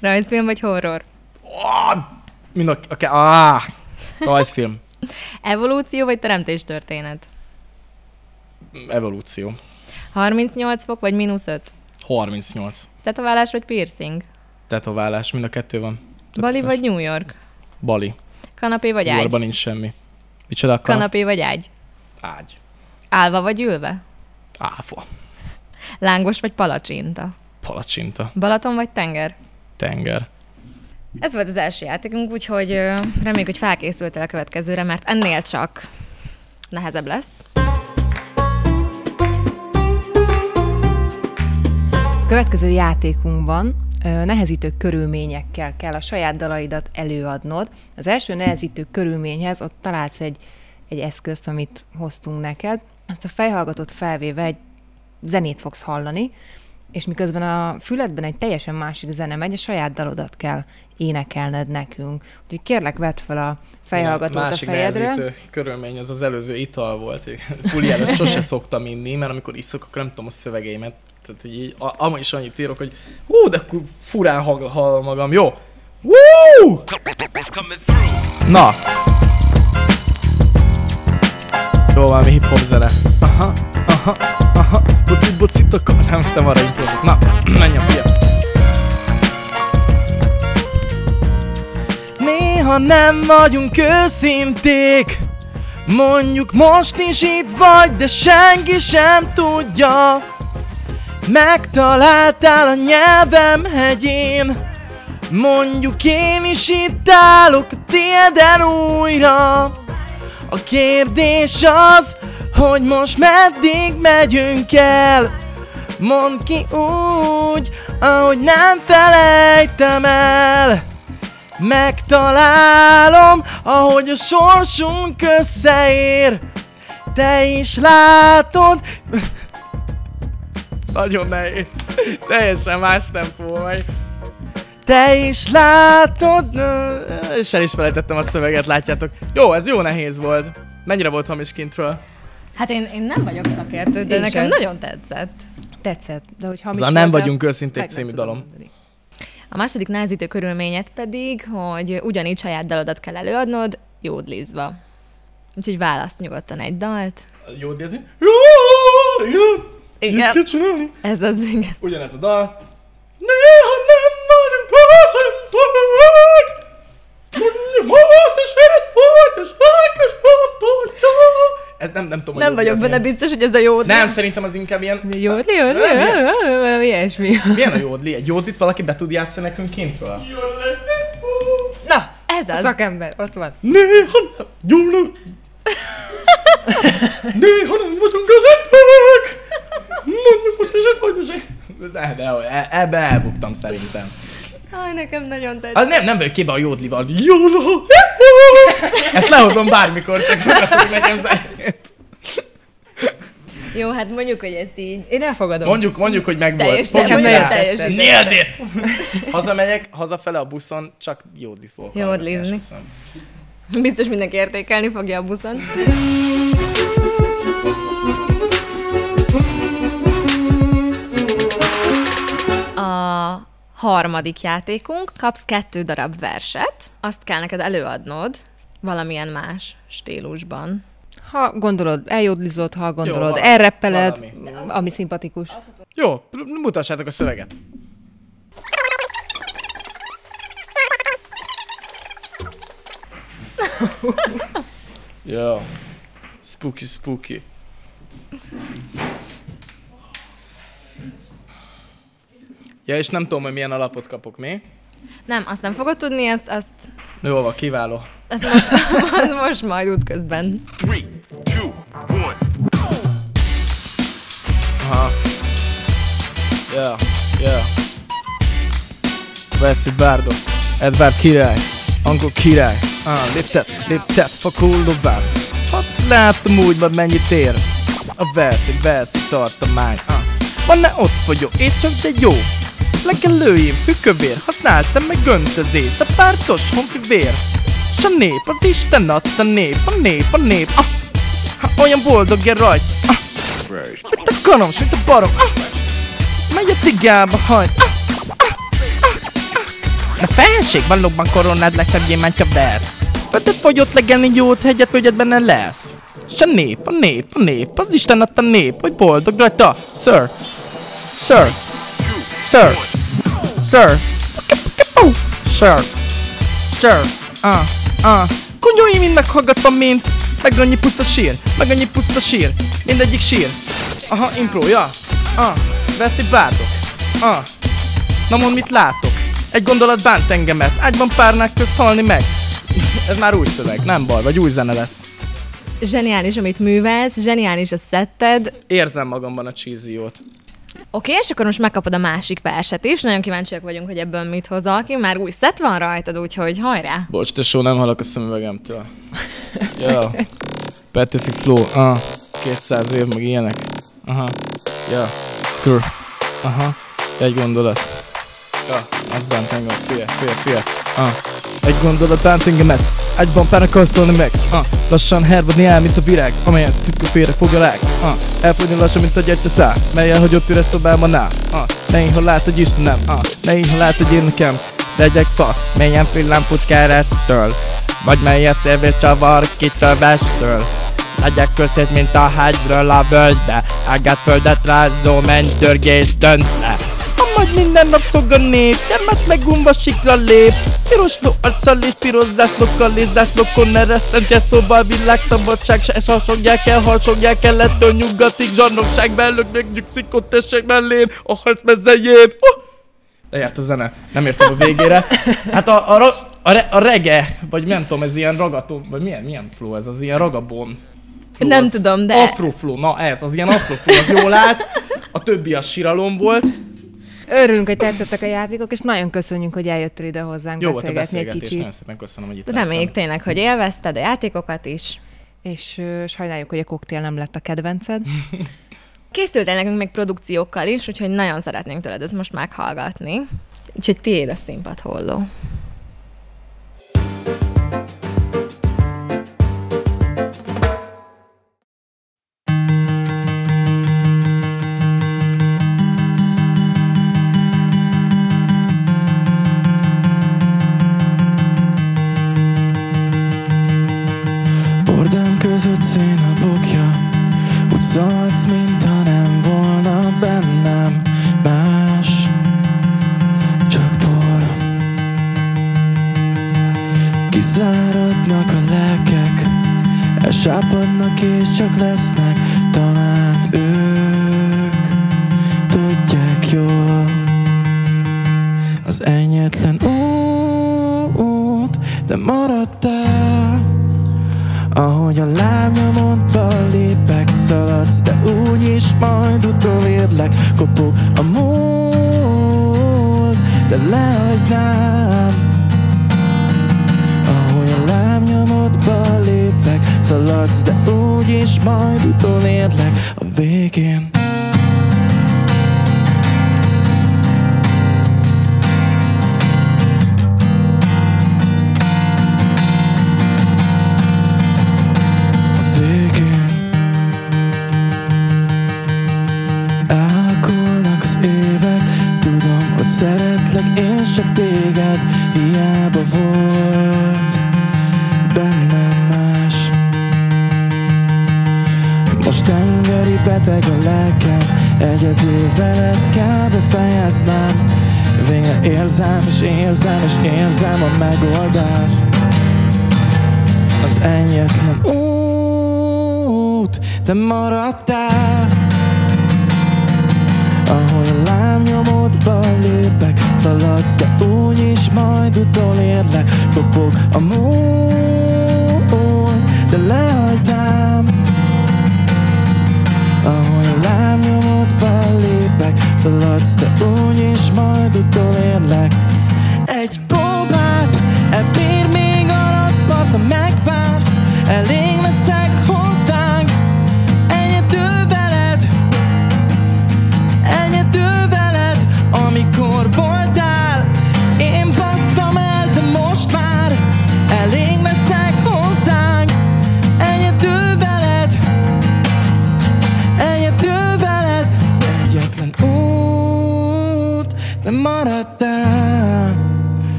Rajzfilm vagy horror? Ah, mind a... a, a a rajzfilm. Evolúció vagy teremtés történet? Evolúció. 38 fok vagy mínusz 5? 38. Tetoválás vagy piercing? Tetoválás, mind a kettő van. Tetoválás. Bali vagy New York? Bali. Kanapé vagy New ágy? Yorkban nincs semmi. Micsoda? kanapé? Kanapé vagy ágy? Ágy. Álva vagy ülve? Áfa. Lángos vagy palacsinta? Palacsinta. Balaton vagy tenger? Tenger. Ez volt az első játékunk, úgyhogy reméljük, hogy felkészültél a következőre, mert ennél csak nehezebb lesz. A következő játékunkban nehezítő körülményekkel kell a saját dalaidat előadnod. Az első nehezítő körülményhez ott találsz egy, egy eszközt, amit hoztunk neked. Azt a fejhallgatót felvéve egy zenét fogsz hallani, és miközben a füledben egy teljesen másik zene megy, a saját dalodat kell énekelned nekünk. Úgyhogy kérlek, vedd fel a fejhallgatót másik fejedre. Másik körülmény az az előző ital volt. Puli előtt sose szoktam inni, mert amikor iszok, akkor nem tudom a szövegeimet. Tehát így, amúgy is annyit írok, hogy hú, de furán hall magam, jó? Woo! Na! Jó, valami hip-hop zene. Aha, aha ha, bocit, bocit, akkor nem, most nem arra intézek. Na, menj a fiam. Néha nem vagyunk őszinték, Mondjuk most is itt vagy, de senki sem tudja Megtaláltál a nyelvem hegyén Mondjuk én is itt állok a tiéden újra A kérdés az, hogy most meddig megyünk el Mondd ki úgy, ahogy nem felejtem el Megtalálom, ahogy a sorsunk összeér Te is látod Nagyon nehéz Teljesen más tempó vagy te is látod... És el is felejtettem a szöveget, látjátok. Jó, ez jó nehéz volt. Mennyire volt hamis kintről? Hát én, én nem vagyok szakértő, de én nekem sem. nagyon tetszett. Tetszett, de hogy hamis volt, nem vagyunk őszinték című dalom. A második názítő körülményed pedig, hogy ugyanígy saját dalodat kell előadnod, jódlizva. Úgyhogy választ nyugodtan egy dalt. Jódlizni? Jó, jó, igen. igen. Ez az, igen. Ugyanez a dal. Néha nem vagyunk persze, tudjuk, most is egy volt, és elkezdtem tudjuk. Ez nem, nem tudom, Nem vagyok benne biztos, hogy ez a jódli. Nem, szerintem az inkább ilyen... Jódli, jódli, valami ilyesmi. Milyen a jódli? Egy jódlit valaki be tud játszani nekünk kintről? Na, ez az. A szakember, ott van. Néha nem, jódli. Néha nem vagyunk az emberek. Mondjuk most is hogy vagy is. Ebbe elbuktam szerintem. Aj, nekem nagyon tetszik. Az nem, nem vagyok képbe a jódlival. Jódló! Ezt lehozom bármikor, csak mutassak nekem zenét. Jó, hát mondjuk, hogy ezt így... Én elfogadom. Mondjuk, mondjuk, hogy volt. Teljesen, mondjuk, nagyon teljesen. Nailed it! Hazamegyek, hazafele a buszon, csak jódli fogok. Jódlizni. Biztos mindenki értékelni fogja a buszon. A harmadik játékunk, kapsz kettő darab verset, azt kell neked előadnod valamilyen más stílusban. Ha gondolod, eljodlizod, ha gondolod, Jó, elreppeled, valami. ami szimpatikus. Jó, mutassátok a szöveget. Jó. Spooky, spooky. Ja, és nem tudom, hogy milyen alapot kapok mi? Nem, azt nem fogod tudni, ezt. azt... Jó, van, kiváló. Ezt most, most, most majd útközben. Three, two, one. Aha. Yeah, yeah. Veszi Bárdo, Edvard király, angol király. Ah, léptet, fakul dobál. Hát láttam úgy, már mennyit ér. A verszik, verszik tartomány. Ah. Van ne ott vagyok, én csak de jó. Legelőjén fükövér, használtam meg göntözést A pártos vér. S a nép, az Isten adta nép A nép, a nép, ah, ha Olyan boldog -e rajt ah, Mint a s mint a barom ah, Megy a tigába hajt, ah, ah, ah, Na felség, valóban koronád legszebb gyémántja vesz Ötöt fogyott legelni jót, hegyet vögyed benne lesz S a nép, a nép, a nép, az Isten adta nép, hogy boldog rajta Sir, Sir Sir. Sir. Sir. Sir. Ah, ah. Kunyóimnak hallgattam, mint meg annyi puszta sír, meg annyi puszta sír, mindegyik sír. Aha, ja, Ah, veszi bárdok. Ah. Na mond, mit látok? Egy gondolat bánt engemet, ágyban párnák közt halni meg. Ez már új szöveg, nem baj, vagy új zene lesz zseniális, amit művelsz, zseniális a szetted. Érzem magamban a csíziót. Oké, okay, és akkor most megkapod a másik verset is. Nagyon kíváncsiak vagyunk, hogy ebből mit hozol ki. Már új szett van rajtad, úgyhogy hajrá! Bocs, tesó, nem hallok a szemüvegemtől. Jó. Petőfi Flow, uh, 200 év, meg ilyenek. Aha. Ja, screw. Aha. Egy gondolat. Ja, az bent engem, fie, fie, fie. Uh. Egy gondolat bánt egy Ágyban párakarcolni meg uh, Lassan hervadni el, mint a virág Amelyet titkó félre fog a lág uh, Elfogyni lassan, mint a gyertya szá Mely elhagyott üres szobában áll uh, Ne ha lát, hogy Istenem uh, Ne ha lát, hogy én nekem Legyek fa, melyen lámpot keresztől Vagy melyet szélvér csavar vestől Legyek köszét, mint a hegyről a völgybe Ágát földet rázó mennydörgés dönte majd minden nap nép gyermek meg gumba sikra lép. Piros ló arccal és piros zászlókkal és zászlókon eresztem se szóval világszabadság se hasonlják el, hasonlják Ettől nyugatig zsarnokság Meg nyugszik ott esek mellén a harc mezzeljén Oh! Lejárt a zene, nem értem a végére. Hát a, a, a, re, a rege, vagy nem tudom, ez ilyen ragató, vagy milyen, milyen flow ez, az ilyen ragabon. Flow, nem az, tudom, de... Afro flow, na ez, az ilyen afro flow, az jól állt. A többi a síralom volt, Örülünk, hogy tetszettek a játékok, és nagyon köszönjük, hogy eljöttél ide hozzánk Jó beszélgetni volt a egy kicsit. Nagyon szépen köszönöm, hogy itt Reméljük tényleg, hogy élvezted a játékokat is. És uh, sajnáljuk, hogy a koktél nem lett a kedvenced. Készültél nekünk még produkciókkal is, úgyhogy nagyon szeretnénk tőled ezt most meghallgatni. Úgyhogy tiéd a színpad holló. less like veled kell befejeznem Végre érzem és érzem és érzem a megoldás Az egyetlen út, de maradtál Ahogy a lámnyomodba lépek Szaladsz, de úgyis majd utolérlek Kopog a múlt, de lehagynám Ahogy a lámnyomodba szaladsz, de úgyis majd utolérlek Egy próbát, ebér még alatt, napban, ha megvársz Elég leszek, hogy